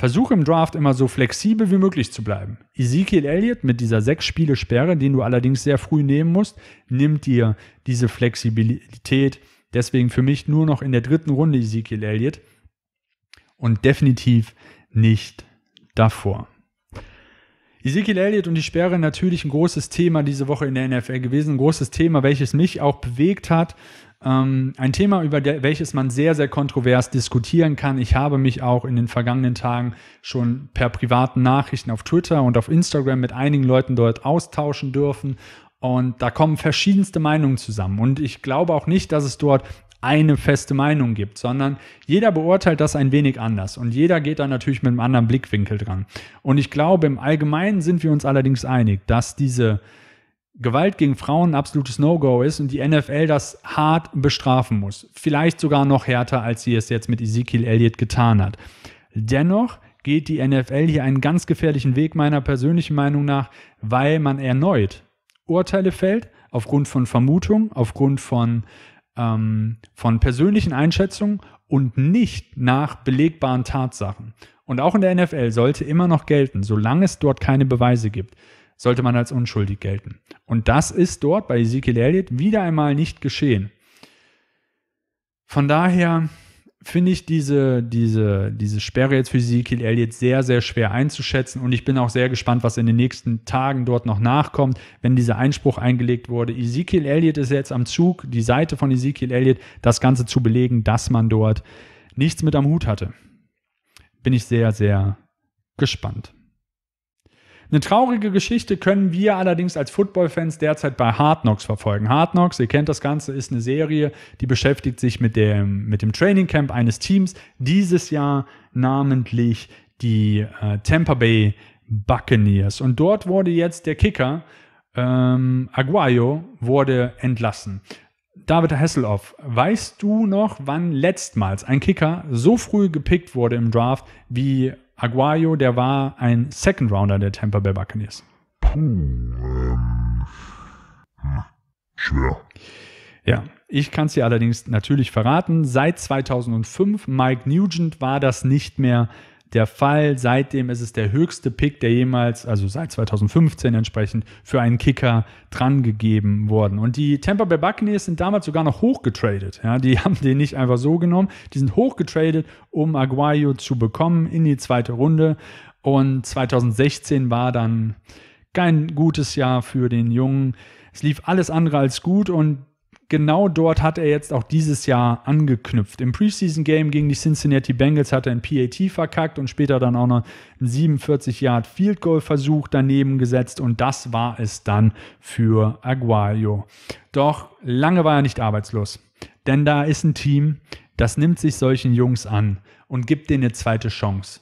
Versuche im Draft immer so flexibel wie möglich zu bleiben. Ezekiel Elliott mit dieser sechs Spiele Sperre, den du allerdings sehr früh nehmen musst, nimmt dir diese Flexibilität. Deswegen für mich nur noch in der dritten Runde Ezekiel Elliott und definitiv nicht davor. Ezekiel Elliott und die Sperre natürlich ein großes Thema diese Woche in der NFL gewesen, ein großes Thema, welches mich auch bewegt hat. Ähm, ein Thema, über der, welches man sehr, sehr kontrovers diskutieren kann. Ich habe mich auch in den vergangenen Tagen schon per privaten Nachrichten auf Twitter und auf Instagram mit einigen Leuten dort austauschen dürfen. Und da kommen verschiedenste Meinungen zusammen. Und ich glaube auch nicht, dass es dort eine feste Meinung gibt, sondern jeder beurteilt das ein wenig anders und jeder geht da natürlich mit einem anderen Blickwinkel dran. Und ich glaube, im Allgemeinen sind wir uns allerdings einig, dass diese Gewalt gegen Frauen ein absolutes No-Go ist und die NFL das hart bestrafen muss. Vielleicht sogar noch härter, als sie es jetzt mit Ezekiel Elliott getan hat. Dennoch geht die NFL hier einen ganz gefährlichen Weg meiner persönlichen Meinung nach, weil man erneut Urteile fällt, aufgrund von Vermutungen, aufgrund von, ähm, von persönlichen Einschätzungen und nicht nach belegbaren Tatsachen. Und auch in der NFL sollte immer noch gelten, solange es dort keine Beweise gibt, sollte man als unschuldig gelten. Und das ist dort bei Ezekiel Elliott wieder einmal nicht geschehen. Von daher finde ich diese, diese, diese Sperre jetzt für Ezekiel Elliott sehr, sehr schwer einzuschätzen. Und ich bin auch sehr gespannt, was in den nächsten Tagen dort noch nachkommt, wenn dieser Einspruch eingelegt wurde. Ezekiel Elliott ist jetzt am Zug, die Seite von Ezekiel Elliott, das Ganze zu belegen, dass man dort nichts mit am Hut hatte. Bin ich sehr, sehr gespannt. Eine traurige Geschichte können wir allerdings als Football-Fans derzeit bei Hard Knocks verfolgen. Hard Knocks, ihr kennt das Ganze, ist eine Serie, die beschäftigt sich mit dem, mit dem Training Camp eines Teams. Dieses Jahr namentlich die äh, Tampa Bay Buccaneers. Und dort wurde jetzt der Kicker ähm, Aguayo wurde entlassen. David Hasselhoff, weißt du noch, wann letztmals ein Kicker so früh gepickt wurde im Draft wie Aguayo, der war ein Second Rounder der Tampa Bay Buccaneers. Puh, ähm, schwer. Ja, ich kann es dir allerdings natürlich verraten. Seit 2005, Mike Nugent war das nicht mehr der Fall. Seitdem ist es der höchste Pick, der jemals, also seit 2015 entsprechend, für einen Kicker drangegeben worden. Und die Tampa Bay Buccaneers sind damals sogar noch hochgetradet. Ja, die haben den nicht einfach so genommen. Die sind hochgetradet, um Aguayo zu bekommen in die zweite Runde. Und 2016 war dann kein gutes Jahr für den Jungen. Es lief alles andere als gut und genau dort hat er jetzt auch dieses Jahr angeknüpft. Im Preseason-Game gegen die Cincinnati Bengals hat er ein PAT verkackt und später dann auch noch einen 47-Yard-Field-Goal-Versuch daneben gesetzt und das war es dann für Aguayo. Doch lange war er nicht arbeitslos, denn da ist ein Team, das nimmt sich solchen Jungs an und gibt denen eine zweite Chance.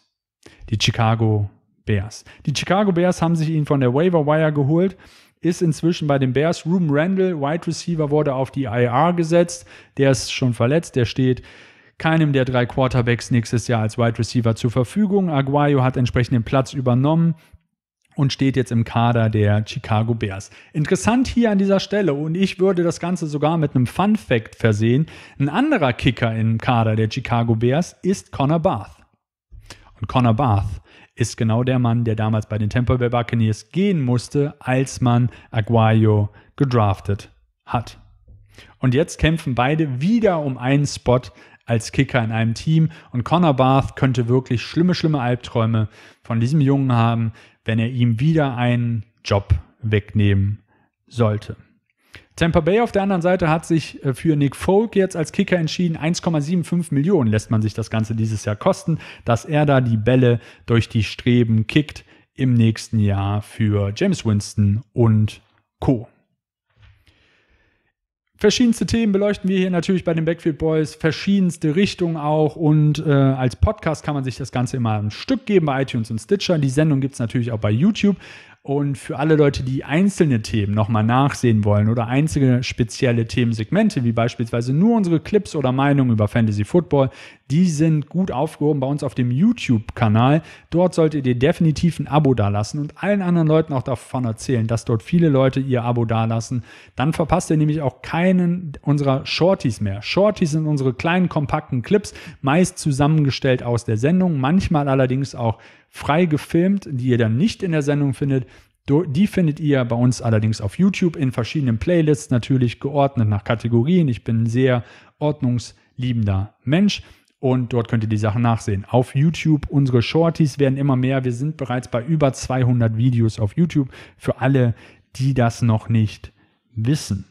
Die Chicago Bears. Die Chicago Bears haben sich ihn von der Waiver Wire geholt ist inzwischen bei den Bears. Ruben Randall, Wide Receiver, wurde auf die IR gesetzt. Der ist schon verletzt, der steht keinem der drei Quarterbacks nächstes Jahr als Wide Receiver zur Verfügung. Aguayo hat entsprechend den Platz übernommen und steht jetzt im Kader der Chicago Bears. Interessant hier an dieser Stelle und ich würde das Ganze sogar mit einem Fun Fact versehen. Ein anderer Kicker im Kader der Chicago Bears ist Connor Barth. Und Connor Barth ist genau der Mann, der damals bei den Tampa Bay Buccaneers gehen musste, als man Aguayo gedraftet hat. Und jetzt kämpfen beide wieder um einen Spot als Kicker in einem Team und Connor Barth könnte wirklich schlimme, schlimme Albträume von diesem Jungen haben, wenn er ihm wieder einen Job wegnehmen sollte. Tampa Bay auf der anderen Seite hat sich äh, für Nick Folk jetzt als Kicker entschieden. 1,75 Millionen lässt man sich das Ganze dieses Jahr kosten, dass er da die Bälle durch die Streben kickt im nächsten Jahr für James Winston und Co. Verschiedenste Themen beleuchten wir hier natürlich bei den Backfield Boys, verschiedenste Richtungen auch und äh, als Podcast kann man sich das Ganze immer ein Stück geben bei iTunes und Stitcher. Die Sendung gibt es natürlich auch bei YouTube und für alle Leute, die einzelne Themen nochmal nachsehen wollen oder einzelne spezielle Themensegmente, wie beispielsweise nur unsere Clips oder Meinungen über Fantasy Football, die sind gut aufgehoben bei uns auf dem YouTube-Kanal. Dort solltet ihr definitiv ein Abo dalassen und allen anderen Leuten auch davon erzählen, dass dort viele Leute ihr Abo dalassen. Dann verpasst ihr nämlich auch keinen unserer Shorties mehr. Shorties sind unsere kleinen, kompakten Clips, meist zusammengestellt aus der Sendung, manchmal allerdings auch frei gefilmt, die ihr dann nicht in der Sendung findet. Die findet ihr bei uns allerdings auf YouTube in verschiedenen Playlists, natürlich geordnet nach Kategorien. Ich bin ein sehr ordnungsliebender Mensch und dort könnt ihr die Sachen nachsehen. Auf YouTube, unsere Shorties werden immer mehr. Wir sind bereits bei über 200 Videos auf YouTube für alle, die das noch nicht wissen.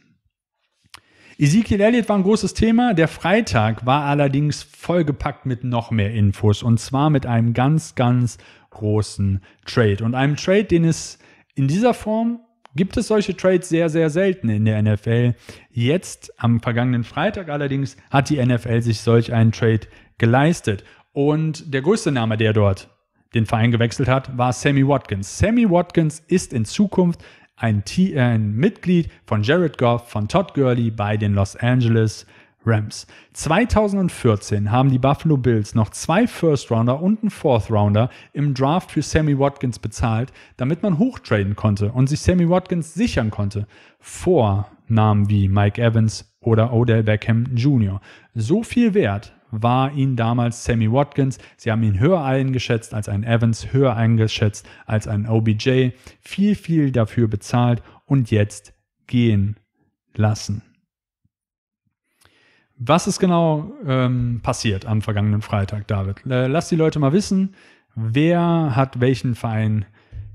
Ezekiel Elliott war ein großes Thema. Der Freitag war allerdings vollgepackt mit noch mehr Infos und zwar mit einem ganz, ganz großen Trade und einem Trade, den es in dieser Form gibt es solche Trades sehr, sehr selten in der NFL. Jetzt am vergangenen Freitag allerdings hat die NFL sich solch einen Trade geleistet. Und der größte Name, der dort den Verein gewechselt hat, war Sammy Watkins. Sammy Watkins ist in Zukunft ein, T äh, ein Mitglied von Jared Goff, von Todd Gurley bei den Los Angeles Rams. 2014 haben die Buffalo Bills noch zwei First-Rounder und einen Fourth-Rounder im Draft für Sammy Watkins bezahlt, damit man hochtraden konnte und sich Sammy Watkins sichern konnte. Vor Namen wie Mike Evans oder Odell Beckham Jr. So viel wert war ihn damals Sammy Watkins. Sie haben ihn höher eingeschätzt als einen Evans, höher eingeschätzt als einen OBJ, viel, viel dafür bezahlt und jetzt gehen lassen. Was ist genau ähm, passiert am vergangenen Freitag, David? Äh, lass die Leute mal wissen, wer hat welchen Verein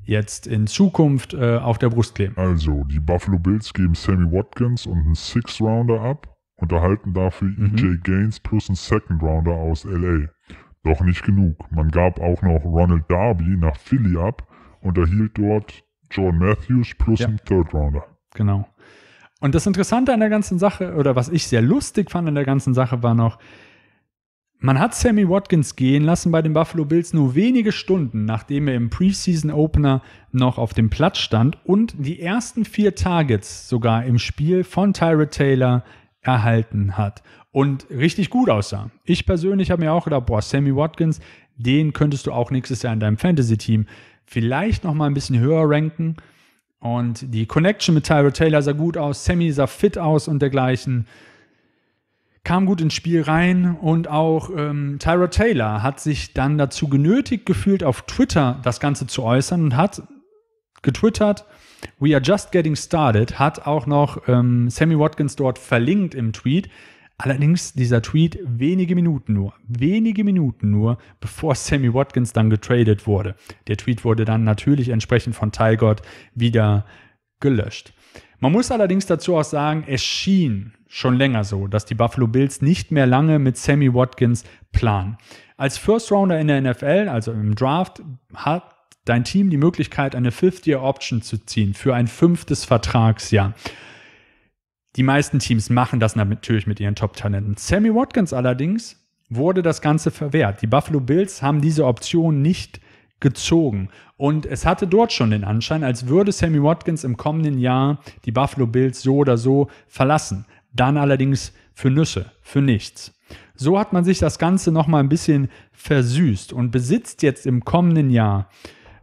jetzt in Zukunft äh, auf der Brust kleben. Also, die Buffalo Bills geben Sammy Watkins und einen Six-Rounder ab und erhalten dafür e mhm. EJ Gaines plus einen Second Rounder aus LA. Doch nicht genug. Man gab auch noch Ronald Darby nach Philly ab und erhielt dort John Matthews plus ja. einen Third Rounder. Genau. Und das Interessante an der ganzen Sache, oder was ich sehr lustig fand an der ganzen Sache, war noch, man hat Sammy Watkins gehen lassen bei den Buffalo Bills nur wenige Stunden, nachdem er im Preseason Opener noch auf dem Platz stand und die ersten vier Targets sogar im Spiel von Tyrod Taylor erhalten hat und richtig gut aussah. Ich persönlich habe mir auch gedacht, boah, Sammy Watkins, den könntest du auch nächstes Jahr in deinem Fantasy-Team vielleicht noch mal ein bisschen höher ranken. Und die Connection mit Tyro Taylor sah gut aus, Sammy sah fit aus und dergleichen. Kam gut ins Spiel rein und auch ähm, Tyra Taylor hat sich dann dazu genötigt gefühlt, auf Twitter das Ganze zu äußern und hat getwittert, We are just getting started hat auch noch ähm, Sammy Watkins dort verlinkt im Tweet. Allerdings dieser Tweet wenige Minuten nur, wenige Minuten nur, bevor Sammy Watkins dann getradet wurde. Der Tweet wurde dann natürlich entsprechend von Tigert wieder gelöscht. Man muss allerdings dazu auch sagen, es schien schon länger so, dass die Buffalo Bills nicht mehr lange mit Sammy Watkins planen. Als First Rounder in der NFL, also im Draft, hat dein Team die Möglichkeit, eine Fifth-Year-Option zu ziehen für ein fünftes Vertragsjahr. Die meisten Teams machen das natürlich mit ihren Top-Talenten. Sammy Watkins allerdings wurde das Ganze verwehrt. Die Buffalo Bills haben diese Option nicht gezogen. Und es hatte dort schon den Anschein, als würde Sammy Watkins im kommenden Jahr die Buffalo Bills so oder so verlassen. Dann allerdings für Nüsse, für nichts. So hat man sich das Ganze nochmal ein bisschen versüßt und besitzt jetzt im kommenden Jahr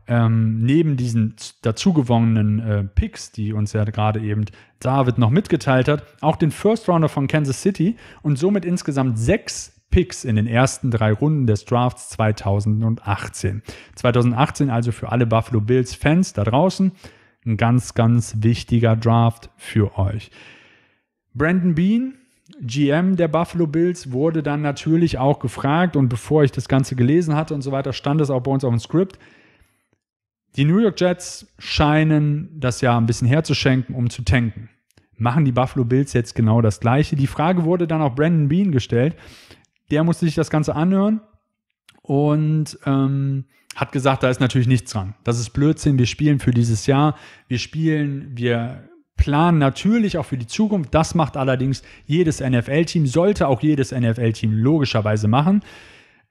ähm, neben diesen dazugewonnenen äh, Picks, die uns ja gerade eben David noch mitgeteilt hat, auch den First Rounder von Kansas City und somit insgesamt sechs Picks in den ersten drei Runden des Drafts 2018. 2018 also für alle Buffalo Bills Fans da draußen ein ganz, ganz wichtiger Draft für euch. Brandon Bean, GM der Buffalo Bills, wurde dann natürlich auch gefragt und bevor ich das Ganze gelesen hatte und so weiter, stand es auch bei uns auf dem Skript. Die New York Jets scheinen das Jahr ein bisschen herzuschenken, um zu tanken. Machen die Buffalo Bills jetzt genau das Gleiche? Die Frage wurde dann auch Brandon Bean gestellt. Der musste sich das Ganze anhören und ähm, hat gesagt, da ist natürlich nichts dran. Das ist Blödsinn. Wir spielen für dieses Jahr. Wir spielen, wir planen natürlich auch für die Zukunft. Das macht allerdings jedes NFL-Team, sollte auch jedes NFL-Team logischerweise machen.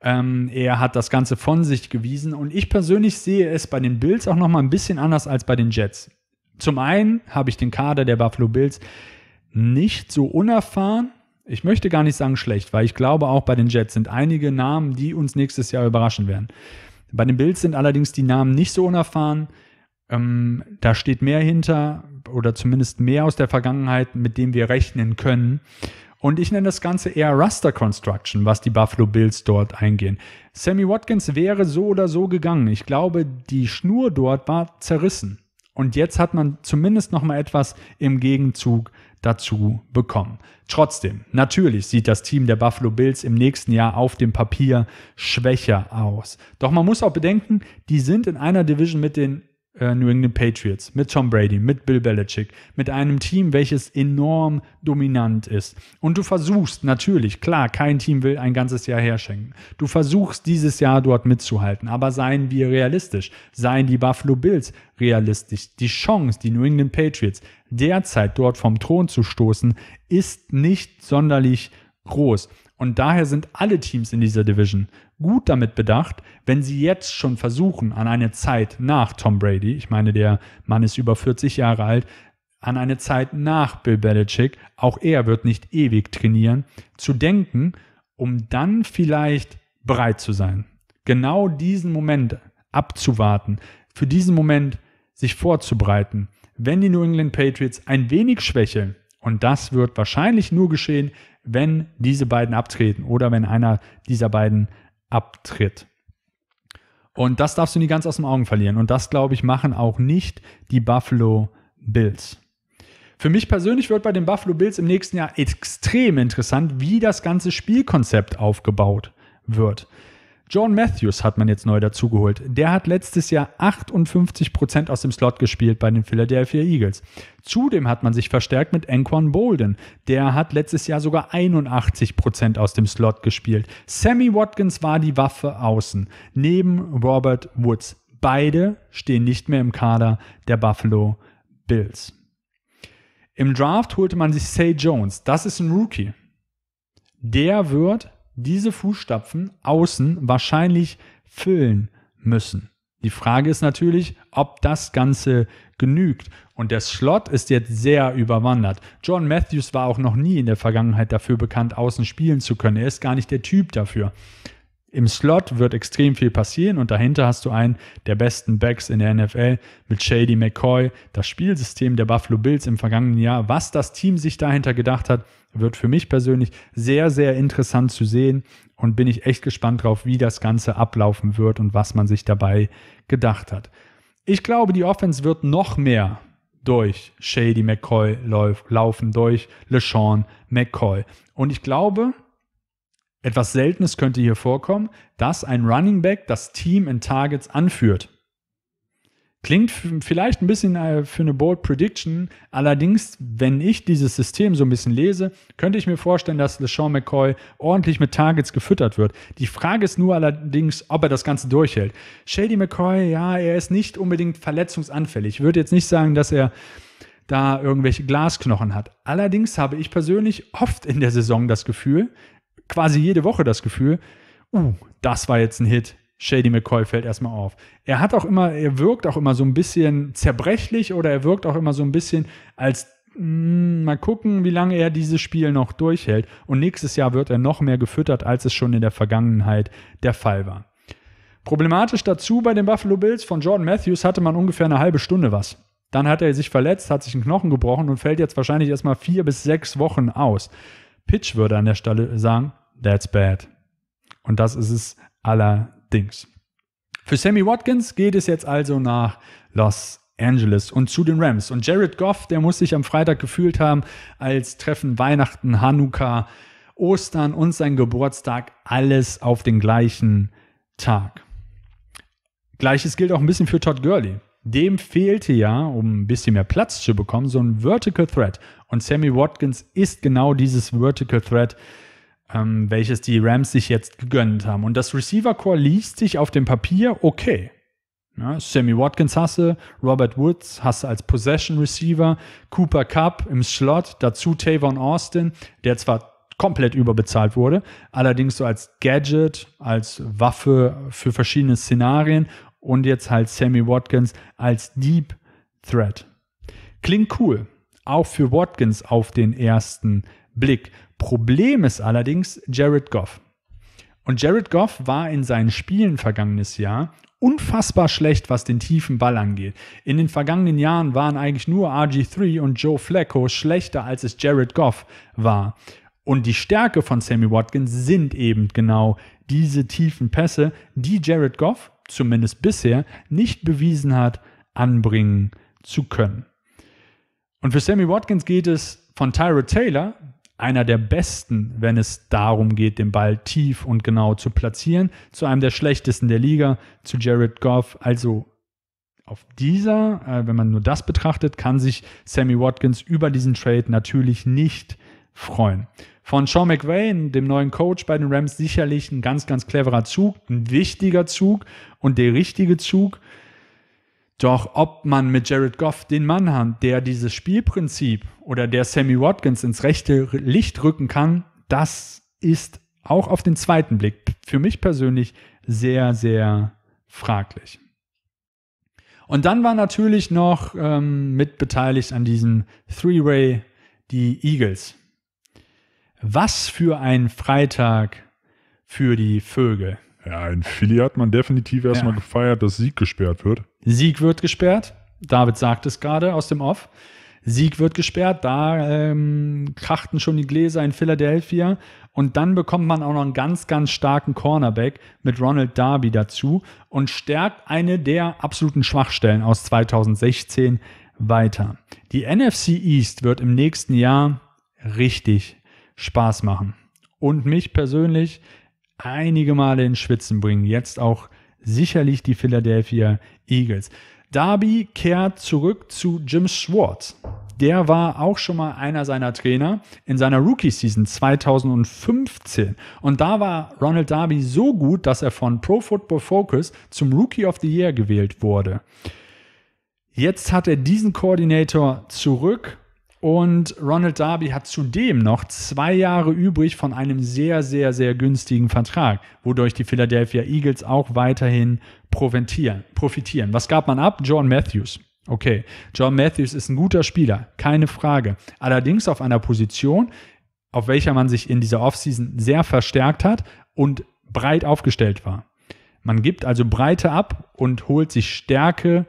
Ähm, er hat das Ganze von sich gewiesen und ich persönlich sehe es bei den Bills auch nochmal ein bisschen anders als bei den Jets. Zum einen habe ich den Kader der Buffalo Bills nicht so unerfahren. Ich möchte gar nicht sagen schlecht, weil ich glaube, auch bei den Jets sind einige Namen, die uns nächstes Jahr überraschen werden. Bei den Bills sind allerdings die Namen nicht so unerfahren. Ähm, da steht mehr hinter oder zumindest mehr aus der Vergangenheit, mit dem wir rechnen können. Und ich nenne das Ganze eher Raster Construction, was die Buffalo Bills dort eingehen. Sammy Watkins wäre so oder so gegangen. Ich glaube, die Schnur dort war zerrissen. Und jetzt hat man zumindest noch mal etwas im Gegenzug dazu bekommen. Trotzdem, natürlich sieht das Team der Buffalo Bills im nächsten Jahr auf dem Papier schwächer aus. Doch man muss auch bedenken, die sind in einer Division mit den äh, New England Patriots, mit Tom Brady, mit Bill Belichick, mit einem Team, welches enorm dominant ist. Und du versuchst natürlich, klar, kein Team will ein ganzes Jahr herschenken. Du versuchst dieses Jahr dort mitzuhalten, aber seien wir realistisch, seien die Buffalo Bills realistisch. Die Chance, die New England Patriots derzeit dort vom Thron zu stoßen, ist nicht sonderlich groß. Und daher sind alle Teams in dieser Division gut damit bedacht, wenn sie jetzt schon versuchen, an eine Zeit nach Tom Brady, ich meine, der Mann ist über 40 Jahre alt, an eine Zeit nach Bill Belichick, auch er wird nicht ewig trainieren, zu denken, um dann vielleicht bereit zu sein. Genau diesen Moment abzuwarten, für diesen Moment sich vorzubereiten. Wenn die New England Patriots ein wenig schwächeln, und das wird wahrscheinlich nur geschehen, wenn diese beiden abtreten oder wenn einer dieser beiden abtritt. Und das darfst du nie ganz aus den Augen verlieren. Und das, glaube ich, machen auch nicht die Buffalo Bills. Für mich persönlich wird bei den Buffalo Bills im nächsten Jahr extrem interessant, wie das ganze Spielkonzept aufgebaut wird. John Matthews hat man jetzt neu dazugeholt. Der hat letztes Jahr 58% aus dem Slot gespielt bei den Philadelphia Eagles. Zudem hat man sich verstärkt mit Anquan Bolden. Der hat letztes Jahr sogar 81% aus dem Slot gespielt. Sammy Watkins war die Waffe außen, neben Robert Woods. Beide stehen nicht mehr im Kader der Buffalo Bills. Im Draft holte man sich Say Jones. Das ist ein Rookie. Der wird diese Fußstapfen außen wahrscheinlich füllen müssen. Die Frage ist natürlich, ob das Ganze genügt. Und der Slot ist jetzt sehr überwandert. John Matthews war auch noch nie in der Vergangenheit dafür bekannt, außen spielen zu können. Er ist gar nicht der Typ dafür. Im Slot wird extrem viel passieren und dahinter hast du einen der besten Backs in der NFL mit Shady McCoy. Das Spielsystem der Buffalo Bills im vergangenen Jahr, was das Team sich dahinter gedacht hat, wird für mich persönlich sehr, sehr interessant zu sehen und bin ich echt gespannt drauf, wie das Ganze ablaufen wird und was man sich dabei gedacht hat. Ich glaube, die Offense wird noch mehr durch Shady McCoy laufen, durch LeSean McCoy. Und ich glaube, etwas Seltenes könnte hier vorkommen, dass ein Running Back das Team in Targets anführt. Klingt vielleicht ein bisschen äh, für eine Bold Prediction, allerdings, wenn ich dieses System so ein bisschen lese, könnte ich mir vorstellen, dass LeSean McCoy ordentlich mit Targets gefüttert wird. Die Frage ist nur allerdings, ob er das Ganze durchhält. Shady McCoy, ja, er ist nicht unbedingt verletzungsanfällig. Ich würde jetzt nicht sagen, dass er da irgendwelche Glasknochen hat. Allerdings habe ich persönlich oft in der Saison das Gefühl, quasi jede Woche das Gefühl, uh, das war jetzt ein Hit. Shady McCoy fällt erstmal auf. Er hat auch immer, er wirkt auch immer so ein bisschen zerbrechlich oder er wirkt auch immer so ein bisschen als mh, mm, mal gucken, wie lange er dieses Spiel noch durchhält. Und nächstes Jahr wird er noch mehr gefüttert, als es schon in der Vergangenheit der Fall war. Problematisch dazu bei den Buffalo Bills von Jordan Matthews hatte man ungefähr eine halbe Stunde was. Dann hat er sich verletzt, hat sich einen Knochen gebrochen und fällt jetzt wahrscheinlich erstmal vier bis sechs Wochen aus. Pitch würde an der Stelle sagen, that's bad. Und das ist es allerdings. Für Sammy Watkins geht es jetzt also nach Los Angeles und zu den Rams. Und Jared Goff, der muss sich am Freitag gefühlt haben, als treffen Weihnachten, Hanukkah, Ostern und sein Geburtstag alles auf den gleichen Tag. Gleiches gilt auch ein bisschen für Todd Gurley. Dem fehlte ja, um ein bisschen mehr Platz zu bekommen, so ein Vertical Threat. Und Sammy Watkins ist genau dieses Vertical Threat, ähm, welches die Rams sich jetzt gegönnt haben. Und das Receiver Core liest sich auf dem Papier okay. Ja, ne? Sammy Watkins hasse, Robert Woods hasse als Possession Receiver, Cooper Cup im Slot, dazu Tavon Austin, der zwar komplett überbezahlt wurde, allerdings so als Gadget, als Waffe für verschiedene Szenarien und jetzt halt Sammy Watkins als Deep Threat. Klingt cool, auch für Watkins auf den ersten Blick. Problem ist allerdings Jared Goff. Und Jared Goff war in seinen Spielen vergangenes Jahr unfassbar schlecht, was den tiefen Ball angeht. In den vergangenen Jahren waren eigentlich nur RG3 und Joe Flacco schlechter, als es Jared Goff war. Und die Stärke von Sammy Watkins sind eben genau diese tiefen Pässe, die Jared Goff, zumindest bisher, nicht bewiesen hat, anbringen zu können. Und für Sammy Watkins geht es von Tyrod Taylor einer der besten, wenn es darum geht, den Ball tief und genau zu platzieren, zu einem der schlechtesten der Liga, zu Jared Goff. Also auf dieser, äh, wenn man nur das betrachtet, kann sich Sammy Watkins über diesen Trade natürlich nicht freuen. Von Sean McVay, dem neuen Coach bei den Rams, sicherlich ein ganz, ganz cleverer Zug, ein wichtiger Zug und der richtige Zug. Doch ob man mit Jared Goff den Mann hat, der dieses Spielprinzip oder der Sammy Watkins ins rechte Licht rücken kann, das ist auch auf den zweiten Blick für mich persönlich sehr, sehr fraglich. Und dann war natürlich noch ähm, mit beteiligt an diesem Three-Way die Eagles. Was für ein Freitag für die Vögel. Ja, in Philly hat man definitiv erstmal ja. gefeiert, dass Sieg gesperrt wird. Sieg wird gesperrt. David sagt es gerade aus dem Off. Sieg wird gesperrt, da ähm, krachten schon die Gläser in Philadelphia. Und dann bekommt man auch noch einen ganz, ganz starken Cornerback mit Ronald Darby dazu und stärkt eine der absoluten Schwachstellen aus 2016 weiter. Die NFC East wird im nächsten Jahr richtig Spaß machen. Und mich persönlich einige Male in Schwitzen bringen. Jetzt auch sicherlich die Philadelphia Eagles. Darby kehrt zurück zu Jim Schwartz. Der war auch schon mal einer seiner Trainer in seiner Rookie-Season 2015. Und da war Ronald Darby so gut, dass er von Pro Football Focus zum Rookie of the Year gewählt wurde. Jetzt hat er diesen Koordinator zurück und Ronald Darby hat zudem noch zwei Jahre übrig von einem sehr, sehr, sehr günstigen Vertrag, wodurch die Philadelphia Eagles auch weiterhin profitieren. Was gab man ab? John Matthews. Okay, John Matthews ist ein guter Spieler, keine Frage. Allerdings auf einer Position, auf welcher man sich in dieser Offseason sehr verstärkt hat und breit aufgestellt war. Man gibt also Breite ab und holt sich Stärke, äh,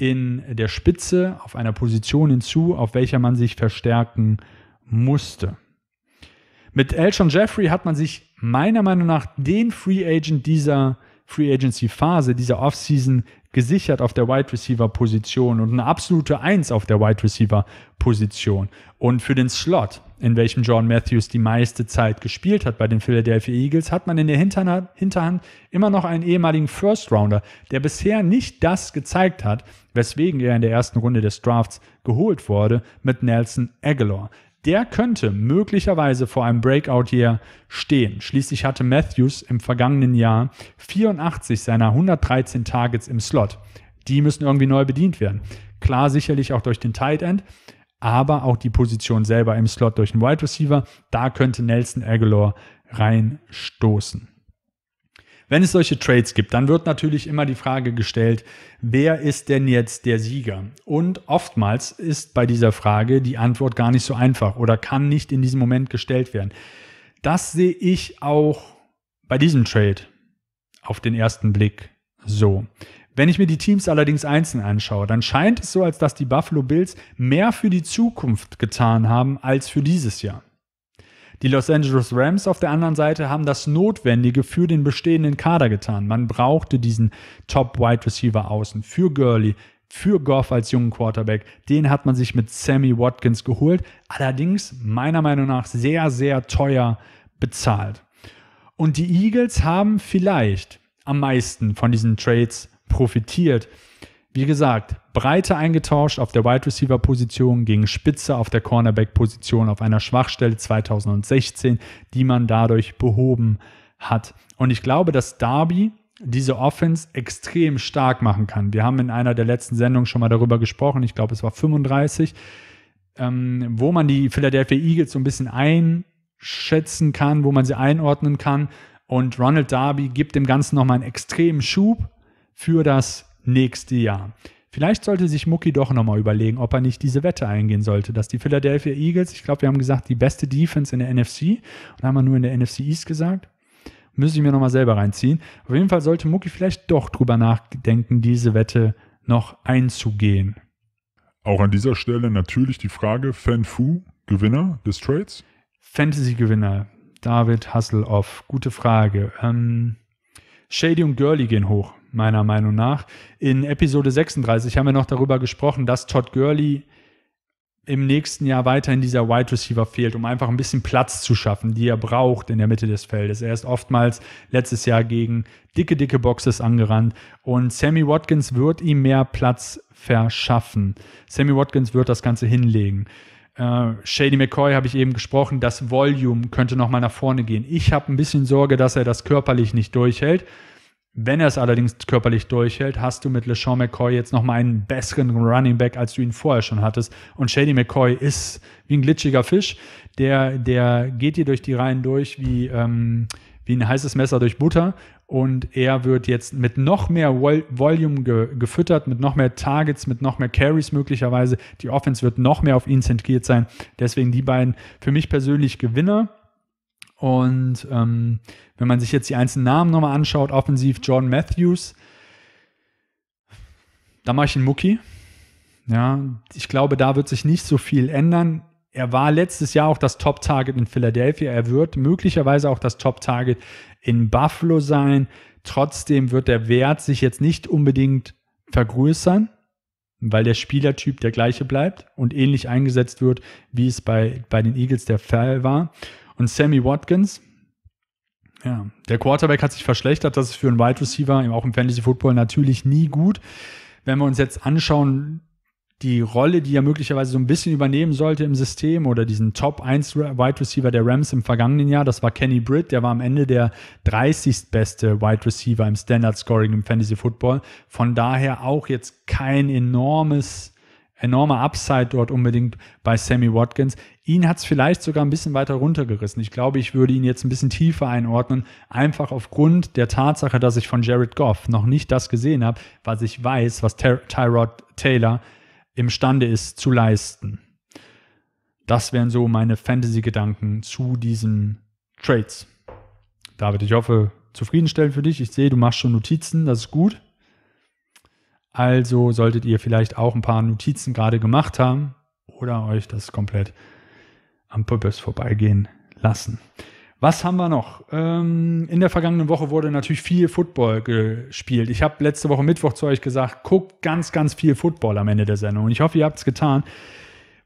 in der Spitze auf einer Position hinzu, auf welcher man sich verstärken musste. Mit Elshon Jeffrey hat man sich meiner Meinung nach den Free Agent dieser Free Agency Phase, dieser Offseason gesichert auf der Wide Receiver Position und eine absolute Eins auf der Wide Receiver Position. Und für den Slot, in welchem John Matthews die meiste Zeit gespielt hat bei den Philadelphia Eagles, hat man in der Hinterhand immer noch einen ehemaligen First Rounder, der bisher nicht das gezeigt hat, weswegen er in der ersten Runde des Drafts geholt wurde, mit Nelson Aguilar der könnte möglicherweise vor einem Breakout-Year stehen. Schließlich hatte Matthews im vergangenen Jahr 84 seiner 113 Targets im Slot. Die müssen irgendwie neu bedient werden. Klar, sicherlich auch durch den Tight End, aber auch die Position selber im Slot durch den Wide Receiver. Da könnte Nelson Aguilar reinstoßen. Wenn es solche Trades gibt, dann wird natürlich immer die Frage gestellt, wer ist denn jetzt der Sieger? Und oftmals ist bei dieser Frage die Antwort gar nicht so einfach oder kann nicht in diesem Moment gestellt werden. Das sehe ich auch bei diesem Trade auf den ersten Blick so. Wenn ich mir die Teams allerdings einzeln anschaue, dann scheint es so, als dass die Buffalo Bills mehr für die Zukunft getan haben als für dieses Jahr. Die Los Angeles Rams auf der anderen Seite haben das Notwendige für den bestehenden Kader getan. Man brauchte diesen Top-Wide Receiver außen für Gurley, für Goff als jungen Quarterback. Den hat man sich mit Sammy Watkins geholt. Allerdings meiner Meinung nach sehr, sehr teuer bezahlt. Und die Eagles haben vielleicht am meisten von diesen Trades profitiert. Wie gesagt, Breite eingetauscht auf der Wide Receiver Position gegen Spitze auf der Cornerback Position auf einer Schwachstelle 2016, die man dadurch behoben hat. Und ich glaube, dass Darby diese Offense extrem stark machen kann. Wir haben in einer der letzten Sendungen schon mal darüber gesprochen, ich glaube es war 35, ähm, wo man die Philadelphia Eagles so ein bisschen einschätzen kann, wo man sie einordnen kann. Und Ronald Darby gibt dem Ganzen nochmal einen extremen Schub für das nächste Jahr. Vielleicht sollte sich Mucki doch nochmal überlegen, ob er nicht diese Wette eingehen sollte, dass die Philadelphia Eagles, ich glaube, wir haben gesagt, die beste Defense in der NFC, und haben wir nur in der NFC East gesagt, müsste ich mir nochmal selber reinziehen. Auf jeden Fall sollte Mucki vielleicht doch drüber nachdenken, diese Wette noch einzugehen. Auch an dieser Stelle natürlich die Frage: Fan Fu, Gewinner des Trades? Fantasy-Gewinner, David Hasselhoff, gute Frage. Ähm, Shady und Girly gehen hoch meiner Meinung nach. In Episode 36 haben wir noch darüber gesprochen, dass Todd Gurley im nächsten Jahr weiterhin dieser Wide Receiver fehlt, um einfach ein bisschen Platz zu schaffen, die er braucht in der Mitte des Feldes. Er ist oftmals letztes Jahr gegen dicke, dicke Boxes angerannt und Sammy Watkins wird ihm mehr Platz verschaffen. Sammy Watkins wird das Ganze hinlegen. Äh, Shady McCoy habe ich eben gesprochen, das Volume könnte nochmal nach vorne gehen. Ich habe ein bisschen Sorge, dass er das körperlich nicht durchhält wenn er es allerdings körperlich durchhält, hast du mit LeSean McCoy jetzt nochmal einen besseren Running Back, als du ihn vorher schon hattest. Und Shady McCoy ist wie ein glitschiger Fisch. Der, der geht dir durch die Reihen durch wie, ähm, wie ein heißes Messer durch Butter. Und er wird jetzt mit noch mehr Vol Volume ge gefüttert, mit noch mehr Targets, mit noch mehr Carries möglicherweise. Die Offense wird noch mehr auf ihn zentriert sein. Deswegen die beiden für mich persönlich Gewinner. Und ähm, wenn man sich jetzt die einzelnen Namen nochmal anschaut, offensiv John Matthews, da mache ich einen Mucki. Ja, ich glaube, da wird sich nicht so viel ändern. Er war letztes Jahr auch das Top-Target in Philadelphia. Er wird möglicherweise auch das Top-Target in Buffalo sein. Trotzdem wird der Wert sich jetzt nicht unbedingt vergrößern, weil der Spielertyp der gleiche bleibt und ähnlich eingesetzt wird, wie es bei, bei den Eagles der Fall war. Und Sammy Watkins, ja, der Quarterback hat sich verschlechtert. Das ist für einen Wide Receiver, eben auch im Fantasy Football, natürlich nie gut. Wenn wir uns jetzt anschauen, die Rolle, die er möglicherweise so ein bisschen übernehmen sollte im System oder diesen Top 1 Wide Receiver der Rams im vergangenen Jahr, das war Kenny Britt, der war am Ende der 30. beste Wide Receiver im Standard Scoring im Fantasy Football. Von daher auch jetzt kein enormes enormer Upside dort unbedingt bei Sammy Watkins. Ihn hat es vielleicht sogar ein bisschen weiter runtergerissen. Ich glaube, ich würde ihn jetzt ein bisschen tiefer einordnen, einfach aufgrund der Tatsache, dass ich von Jared Goff noch nicht das gesehen habe, was ich weiß, was Ty Tyrod Taylor imstande ist zu leisten. Das wären so meine Fantasy-Gedanken zu diesen Trades. David, ich hoffe, zufriedenstellend für dich. Ich sehe, du machst schon Notizen, das ist gut. Also solltet ihr vielleicht auch ein paar Notizen gerade gemacht haben oder euch das komplett am Purpose vorbeigehen lassen. Was haben wir noch? Ähm, in der vergangenen Woche wurde natürlich viel Football gespielt. Ich habe letzte Woche Mittwoch zu euch gesagt, guckt ganz, ganz viel Football am Ende der Sendung. Und ich hoffe, ihr habt es getan.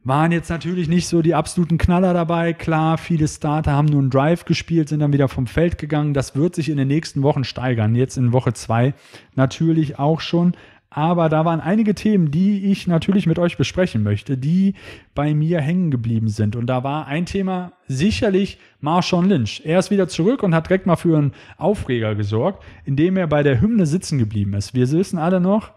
Waren jetzt natürlich nicht so die absoluten Knaller dabei. Klar, viele Starter haben nur einen Drive gespielt, sind dann wieder vom Feld gegangen. Das wird sich in den nächsten Wochen steigern. Jetzt in Woche 2 natürlich auch schon. Aber da waren einige Themen, die ich natürlich mit euch besprechen möchte, die bei mir hängen geblieben sind. Und da war ein Thema sicherlich Marshawn Lynch. Er ist wieder zurück und hat direkt mal für einen Aufreger gesorgt, indem er bei der Hymne sitzen geblieben ist. Wir wissen alle noch,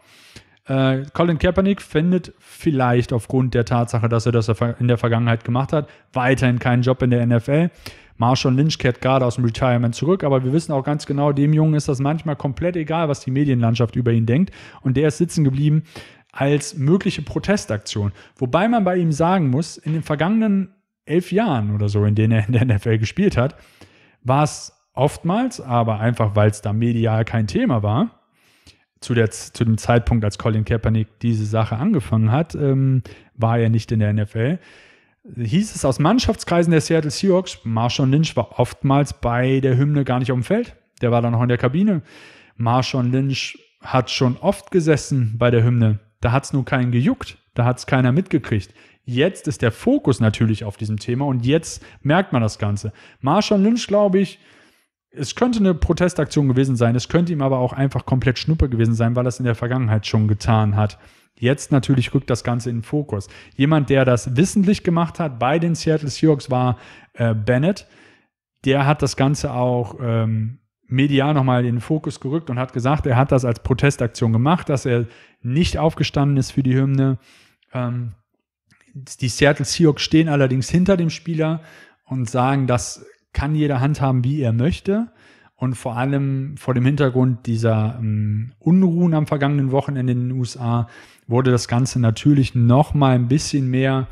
äh, Colin Kaepernick findet vielleicht aufgrund der Tatsache, dass er das in der Vergangenheit gemacht hat, weiterhin keinen Job in der NFL. Marshall Lynch kehrt gerade aus dem Retirement zurück, aber wir wissen auch ganz genau, dem Jungen ist das manchmal komplett egal, was die Medienlandschaft über ihn denkt. Und der ist sitzen geblieben als mögliche Protestaktion. Wobei man bei ihm sagen muss, in den vergangenen elf Jahren oder so, in denen er in der NFL gespielt hat, war es oftmals, aber einfach weil es da medial kein Thema war, zu, der, zu dem Zeitpunkt, als Colin Kaepernick diese Sache angefangen hat, ähm, war er nicht in der NFL hieß es aus Mannschaftskreisen der Seattle Seahawks, Marshawn Lynch war oftmals bei der Hymne gar nicht auf dem Feld. Der war dann noch in der Kabine. Marshawn Lynch hat schon oft gesessen bei der Hymne. Da hat es nur keinen gejuckt. Da hat es keiner mitgekriegt. Jetzt ist der Fokus natürlich auf diesem Thema und jetzt merkt man das Ganze. Marshawn Lynch, glaube ich, es könnte eine Protestaktion gewesen sein, es könnte ihm aber auch einfach komplett Schnuppe gewesen sein, weil er es in der Vergangenheit schon getan hat. Jetzt natürlich rückt das Ganze in den Fokus. Jemand, der das wissentlich gemacht hat bei den Seattle Seahawks, war äh, Bennett. Der hat das Ganze auch ähm, medial nochmal in den Fokus gerückt und hat gesagt, er hat das als Protestaktion gemacht, dass er nicht aufgestanden ist für die Hymne. Ähm, die Seattle Seahawks stehen allerdings hinter dem Spieler und sagen, das kann jeder handhaben, wie er möchte. Und vor allem vor dem Hintergrund dieser ähm, Unruhen am vergangenen Wochenende in den USA wurde das Ganze natürlich noch mal ein bisschen mehr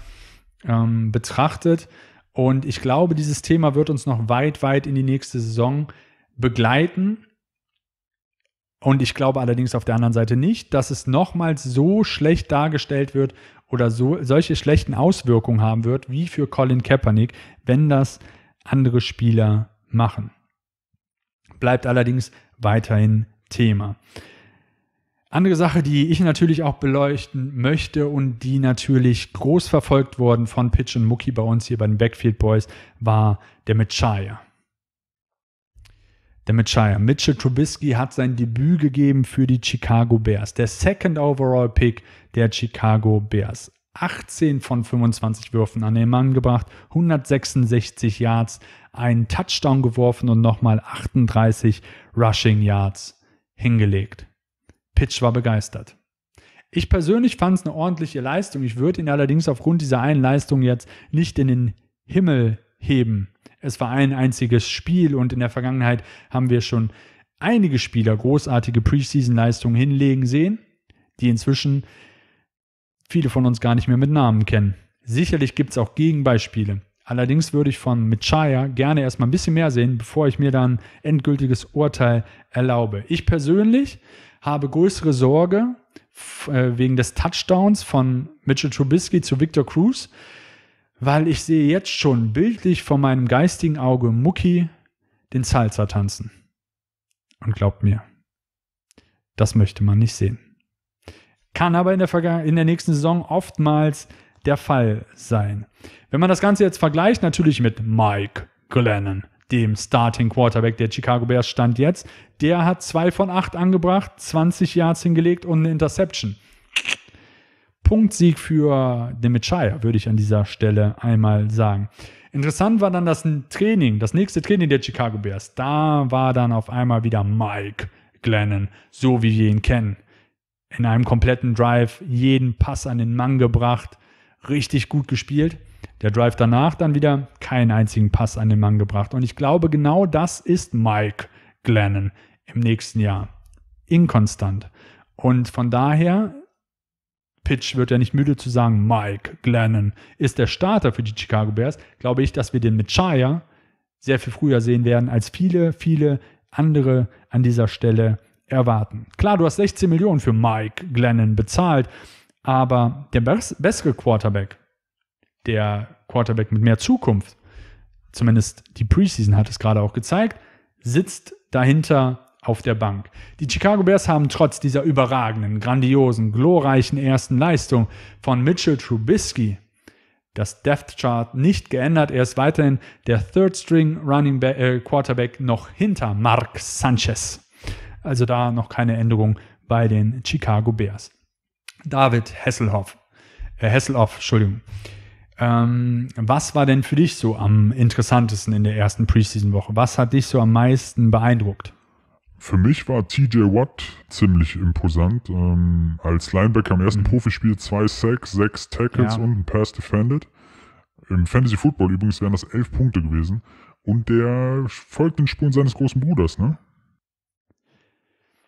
ähm, betrachtet. Und ich glaube, dieses Thema wird uns noch weit, weit in die nächste Saison begleiten. Und ich glaube allerdings auf der anderen Seite nicht, dass es nochmals so schlecht dargestellt wird oder so, solche schlechten Auswirkungen haben wird, wie für Colin Kaepernick, wenn das andere Spieler machen. Bleibt allerdings weiterhin Thema. Andere Sache, die ich natürlich auch beleuchten möchte und die natürlich groß verfolgt wurden von Pitch und Mucki bei uns hier bei den Backfield Boys, war der Mitchire. Der Mitchire. Mitchell Trubisky hat sein Debüt gegeben für die Chicago Bears. Der Second Overall Pick der Chicago Bears. 18 von 25 Würfen an den Mann gebracht, 166 Yards, einen Touchdown geworfen und nochmal 38 Rushing Yards hingelegt. Pitch war begeistert. Ich persönlich fand es eine ordentliche Leistung. Ich würde ihn allerdings aufgrund dieser einen Leistung jetzt nicht in den Himmel heben. Es war ein einziges Spiel und in der Vergangenheit haben wir schon einige Spieler großartige Preseason-Leistungen hinlegen sehen, die inzwischen viele von uns gar nicht mehr mit Namen kennen. Sicherlich gibt es auch Gegenbeispiele. Allerdings würde ich von Michaya gerne erstmal ein bisschen mehr sehen, bevor ich mir dann endgültiges Urteil erlaube. Ich persönlich habe größere Sorge äh, wegen des Touchdowns von Mitchell Trubisky zu Victor Cruz, weil ich sehe jetzt schon bildlich vor meinem geistigen Auge Mucki den Salzer tanzen. Und glaubt mir, das möchte man nicht sehen. Kann aber in der, in der nächsten Saison oftmals der Fall sein. Wenn man das Ganze jetzt vergleicht, natürlich mit Mike Glennon, dem Starting Quarterback der Chicago Bears stand jetzt. Der hat 2 von 8 angebracht, 20 Yards hingelegt und eine Interception. Punktsieg für Demichaya, würde ich an dieser Stelle einmal sagen. Interessant war dann das Training, das nächste Training der Chicago Bears. Da war dann auf einmal wieder Mike Glennon, so wie wir ihn kennen. In einem kompletten Drive jeden Pass an den Mann gebracht, richtig gut gespielt. Der Drive danach dann wieder keinen einzigen Pass an den Mann gebracht. Und ich glaube, genau das ist Mike Glennon im nächsten Jahr. Inkonstant. Und von daher, Pitch wird ja nicht müde zu sagen, Mike Glennon ist der Starter für die Chicago Bears. Glaube ich, dass wir den mit Chaya sehr viel früher sehen werden, als viele, viele andere an dieser Stelle erwarten. Klar, du hast 16 Millionen für Mike Glennon bezahlt, aber der bessere Quarterback der Quarterback mit mehr Zukunft, zumindest die Preseason hat es gerade auch gezeigt, sitzt dahinter auf der Bank. Die Chicago Bears haben trotz dieser überragenden, grandiosen, glorreichen ersten Leistung von Mitchell Trubisky das Depth Chart nicht geändert. Er ist weiterhin der Third String Running Back, äh, Quarterback noch hinter Mark Sanchez. Also da noch keine Änderung bei den Chicago Bears. David Hesselhoff, äh, Hesselhoff, Entschuldigung. Ähm, was war denn für dich so am interessantesten in der ersten Preseason-Woche? Was hat dich so am meisten beeindruckt? Für mich war TJ Watt ziemlich imposant. Ähm, als Linebacker im ersten mhm. Profispiel zwei Sacks, sechs Tackles ja. und ein Pass defended. Im Fantasy Football übrigens wären das elf Punkte gewesen. Und der folgt den Spuren seines großen Bruders, ne?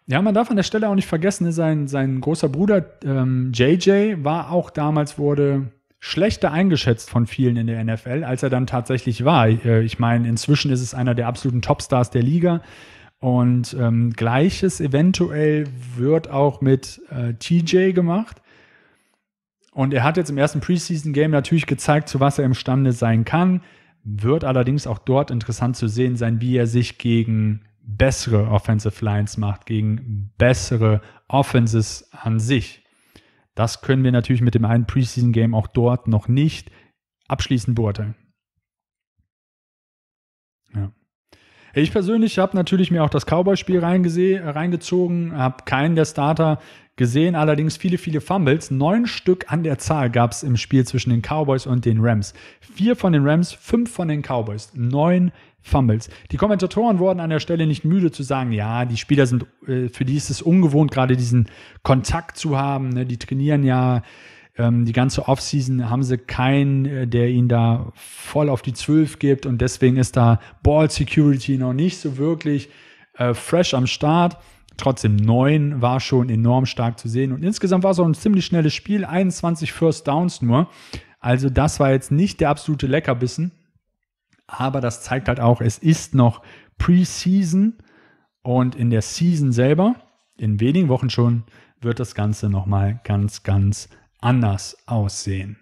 Ja, man darf an der Stelle auch nicht vergessen, ne, sein, sein großer Bruder ähm, JJ war auch damals, wurde schlechter eingeschätzt von vielen in der NFL, als er dann tatsächlich war. Äh, ich meine, inzwischen ist es einer der absoluten Topstars der Liga. Und ähm, gleiches eventuell wird auch mit äh, TJ gemacht. Und er hat jetzt im ersten Preseason-Game natürlich gezeigt, zu was er imstande sein kann. Wird allerdings auch dort interessant zu sehen sein, wie er sich gegen bessere Offensive Lines macht, gegen bessere Offenses an sich. Das können wir natürlich mit dem einen Preseason-Game auch dort noch nicht abschließend beurteilen. Ja. Ich persönlich habe natürlich mir auch das Cowboy-Spiel reingezogen, habe keinen der Starter gesehen, allerdings viele, viele Fumbles. Neun Stück an der Zahl gab es im Spiel zwischen den Cowboys und den Rams. Vier von den Rams, fünf von den Cowboys. Neun Fumbles. Die Kommentatoren wurden an der Stelle nicht müde zu sagen, ja, die Spieler sind, äh, für die ist es ungewohnt, gerade diesen Kontakt zu haben. Ne? Die trainieren ja ähm, die ganze Offseason haben sie keinen, äh, der ihnen da voll auf die Zwölf gibt und deswegen ist da Ball Security noch nicht so wirklich äh, fresh am Start trotzdem neun war schon enorm stark zu sehen. Und insgesamt war es auch ein ziemlich schnelles Spiel, 21 First Downs nur. Also das war jetzt nicht der absolute Leckerbissen. Aber das zeigt halt auch, es ist noch Preseason und in der Season selber, in wenigen Wochen schon, wird das Ganze nochmal ganz, ganz anders aussehen.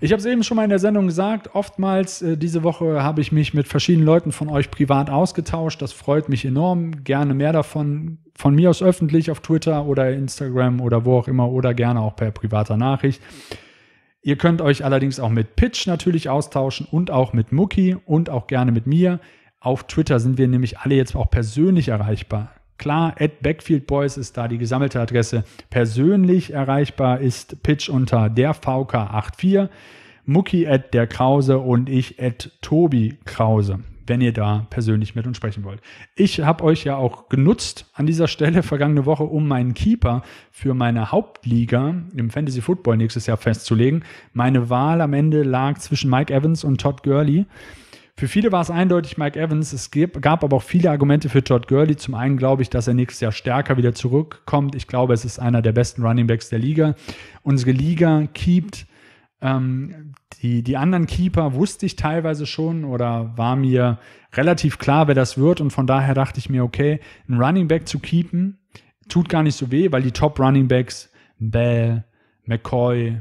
Ich habe es eben schon mal in der Sendung gesagt, oftmals äh, diese Woche habe ich mich mit verschiedenen Leuten von euch privat ausgetauscht. Das freut mich enorm. Gerne mehr davon von mir aus öffentlich auf Twitter oder Instagram oder wo auch immer oder gerne auch per privater Nachricht. Ihr könnt euch allerdings auch mit Pitch natürlich austauschen und auch mit Mucki und auch gerne mit mir. Auf Twitter sind wir nämlich alle jetzt auch persönlich erreichbar. Klar, at Backfield Boys ist da die gesammelte Adresse. Persönlich erreichbar ist Pitch unter der VK84, Mucki at der Krause und ich at Tobi Krause, wenn ihr da persönlich mit uns sprechen wollt. Ich habe euch ja auch genutzt an dieser Stelle vergangene Woche, um meinen Keeper für meine Hauptliga im Fantasy Football nächstes Jahr festzulegen. Meine Wahl am Ende lag zwischen Mike Evans und Todd Gurley. Für viele war es eindeutig Mike Evans. Es gab aber auch viele Argumente für Todd Gurley. Zum einen glaube ich, dass er nächstes Jahr stärker wieder zurückkommt. Ich glaube, es ist einer der besten Running Backs der Liga. Unsere Liga keept ähm, die, die anderen Keeper wusste ich teilweise schon oder war mir relativ klar, wer das wird. Und von daher dachte ich mir, okay, ein Running Back zu keepen tut gar nicht so weh, weil die Top Running Backs, Bell, McCoy,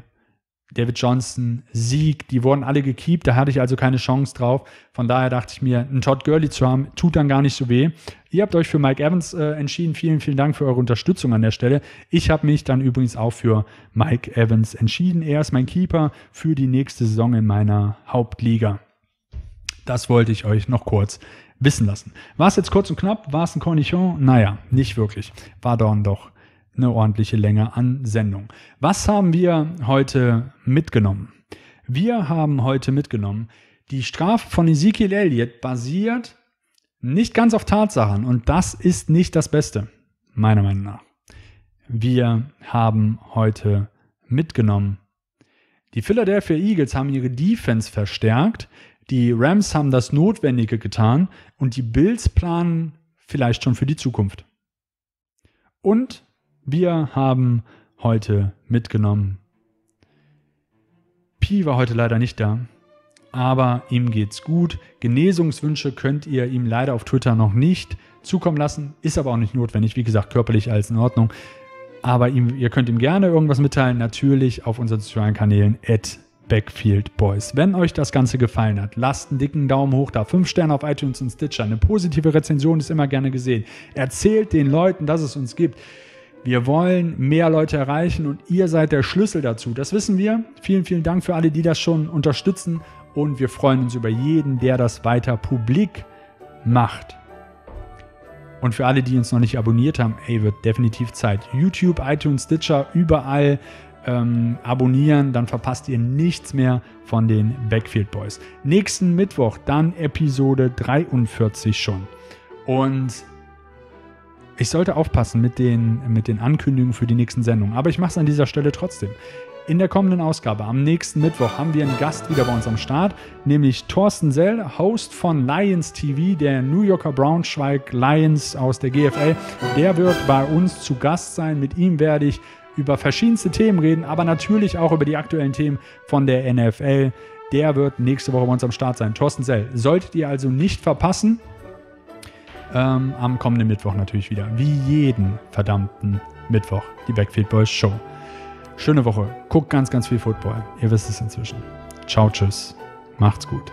David Johnson, Sieg, die wurden alle gekeept, da hatte ich also keine Chance drauf. Von daher dachte ich mir, einen Todd Gurley zu haben, tut dann gar nicht so weh. Ihr habt euch für Mike Evans äh, entschieden. Vielen, vielen Dank für eure Unterstützung an der Stelle. Ich habe mich dann übrigens auch für Mike Evans entschieden. Er ist mein Keeper für die nächste Saison in meiner Hauptliga. Das wollte ich euch noch kurz wissen lassen. War es jetzt kurz und knapp? War es ein Cornichon? Naja, nicht wirklich. War dann doch eine ordentliche Länge an Sendung. Was haben wir heute mitgenommen? Wir haben heute mitgenommen, die Strafe von Ezekiel Elliott basiert nicht ganz auf Tatsachen und das ist nicht das Beste, meiner Meinung nach. Wir haben heute mitgenommen, die Philadelphia Eagles haben ihre Defense verstärkt, die Rams haben das Notwendige getan und die Bills planen vielleicht schon für die Zukunft. Und wir haben heute mitgenommen. Pi war heute leider nicht da, aber ihm geht's gut. Genesungswünsche könnt ihr ihm leider auf Twitter noch nicht zukommen lassen, ist aber auch nicht notwendig. Wie gesagt, körperlich alles in Ordnung. Aber ihm, ihr könnt ihm gerne irgendwas mitteilen, natürlich auf unseren sozialen Kanälen at Backfield Boys. Wenn euch das Ganze gefallen hat, lasst einen dicken Daumen hoch da. Fünf Sterne auf iTunes und Stitcher. Eine positive Rezension ist immer gerne gesehen. Erzählt den Leuten, dass es uns gibt. Wir wollen mehr Leute erreichen und ihr seid der Schlüssel dazu. Das wissen wir. Vielen, vielen Dank für alle, die das schon unterstützen. Und wir freuen uns über jeden, der das weiter publik macht. Und für alle, die uns noch nicht abonniert haben, ey, wird definitiv Zeit. YouTube, iTunes, Stitcher, überall ähm, abonnieren, dann verpasst ihr nichts mehr von den Backfield Boys. Nächsten Mittwoch dann Episode 43 schon. Und ich sollte aufpassen mit den, mit den Ankündigungen für die nächsten Sendungen, aber ich mache es an dieser Stelle trotzdem. In der kommenden Ausgabe, am nächsten Mittwoch, haben wir einen Gast wieder bei uns am Start, nämlich Thorsten Sell, Host von Lions TV, der New Yorker Braunschweig Lions aus der GFL. Der wird bei uns zu Gast sein. Mit ihm werde ich über verschiedenste Themen reden, aber natürlich auch über die aktuellen Themen von der NFL. Der wird nächste Woche bei uns am Start sein. Thorsten Sell. Solltet ihr also nicht verpassen, ähm, am kommenden Mittwoch natürlich wieder. Wie jeden verdammten Mittwoch, die Backfield Boys Show. Schöne Woche. Guckt ganz, ganz viel Football. Ihr wisst es inzwischen. Ciao, tschüss. Macht's gut.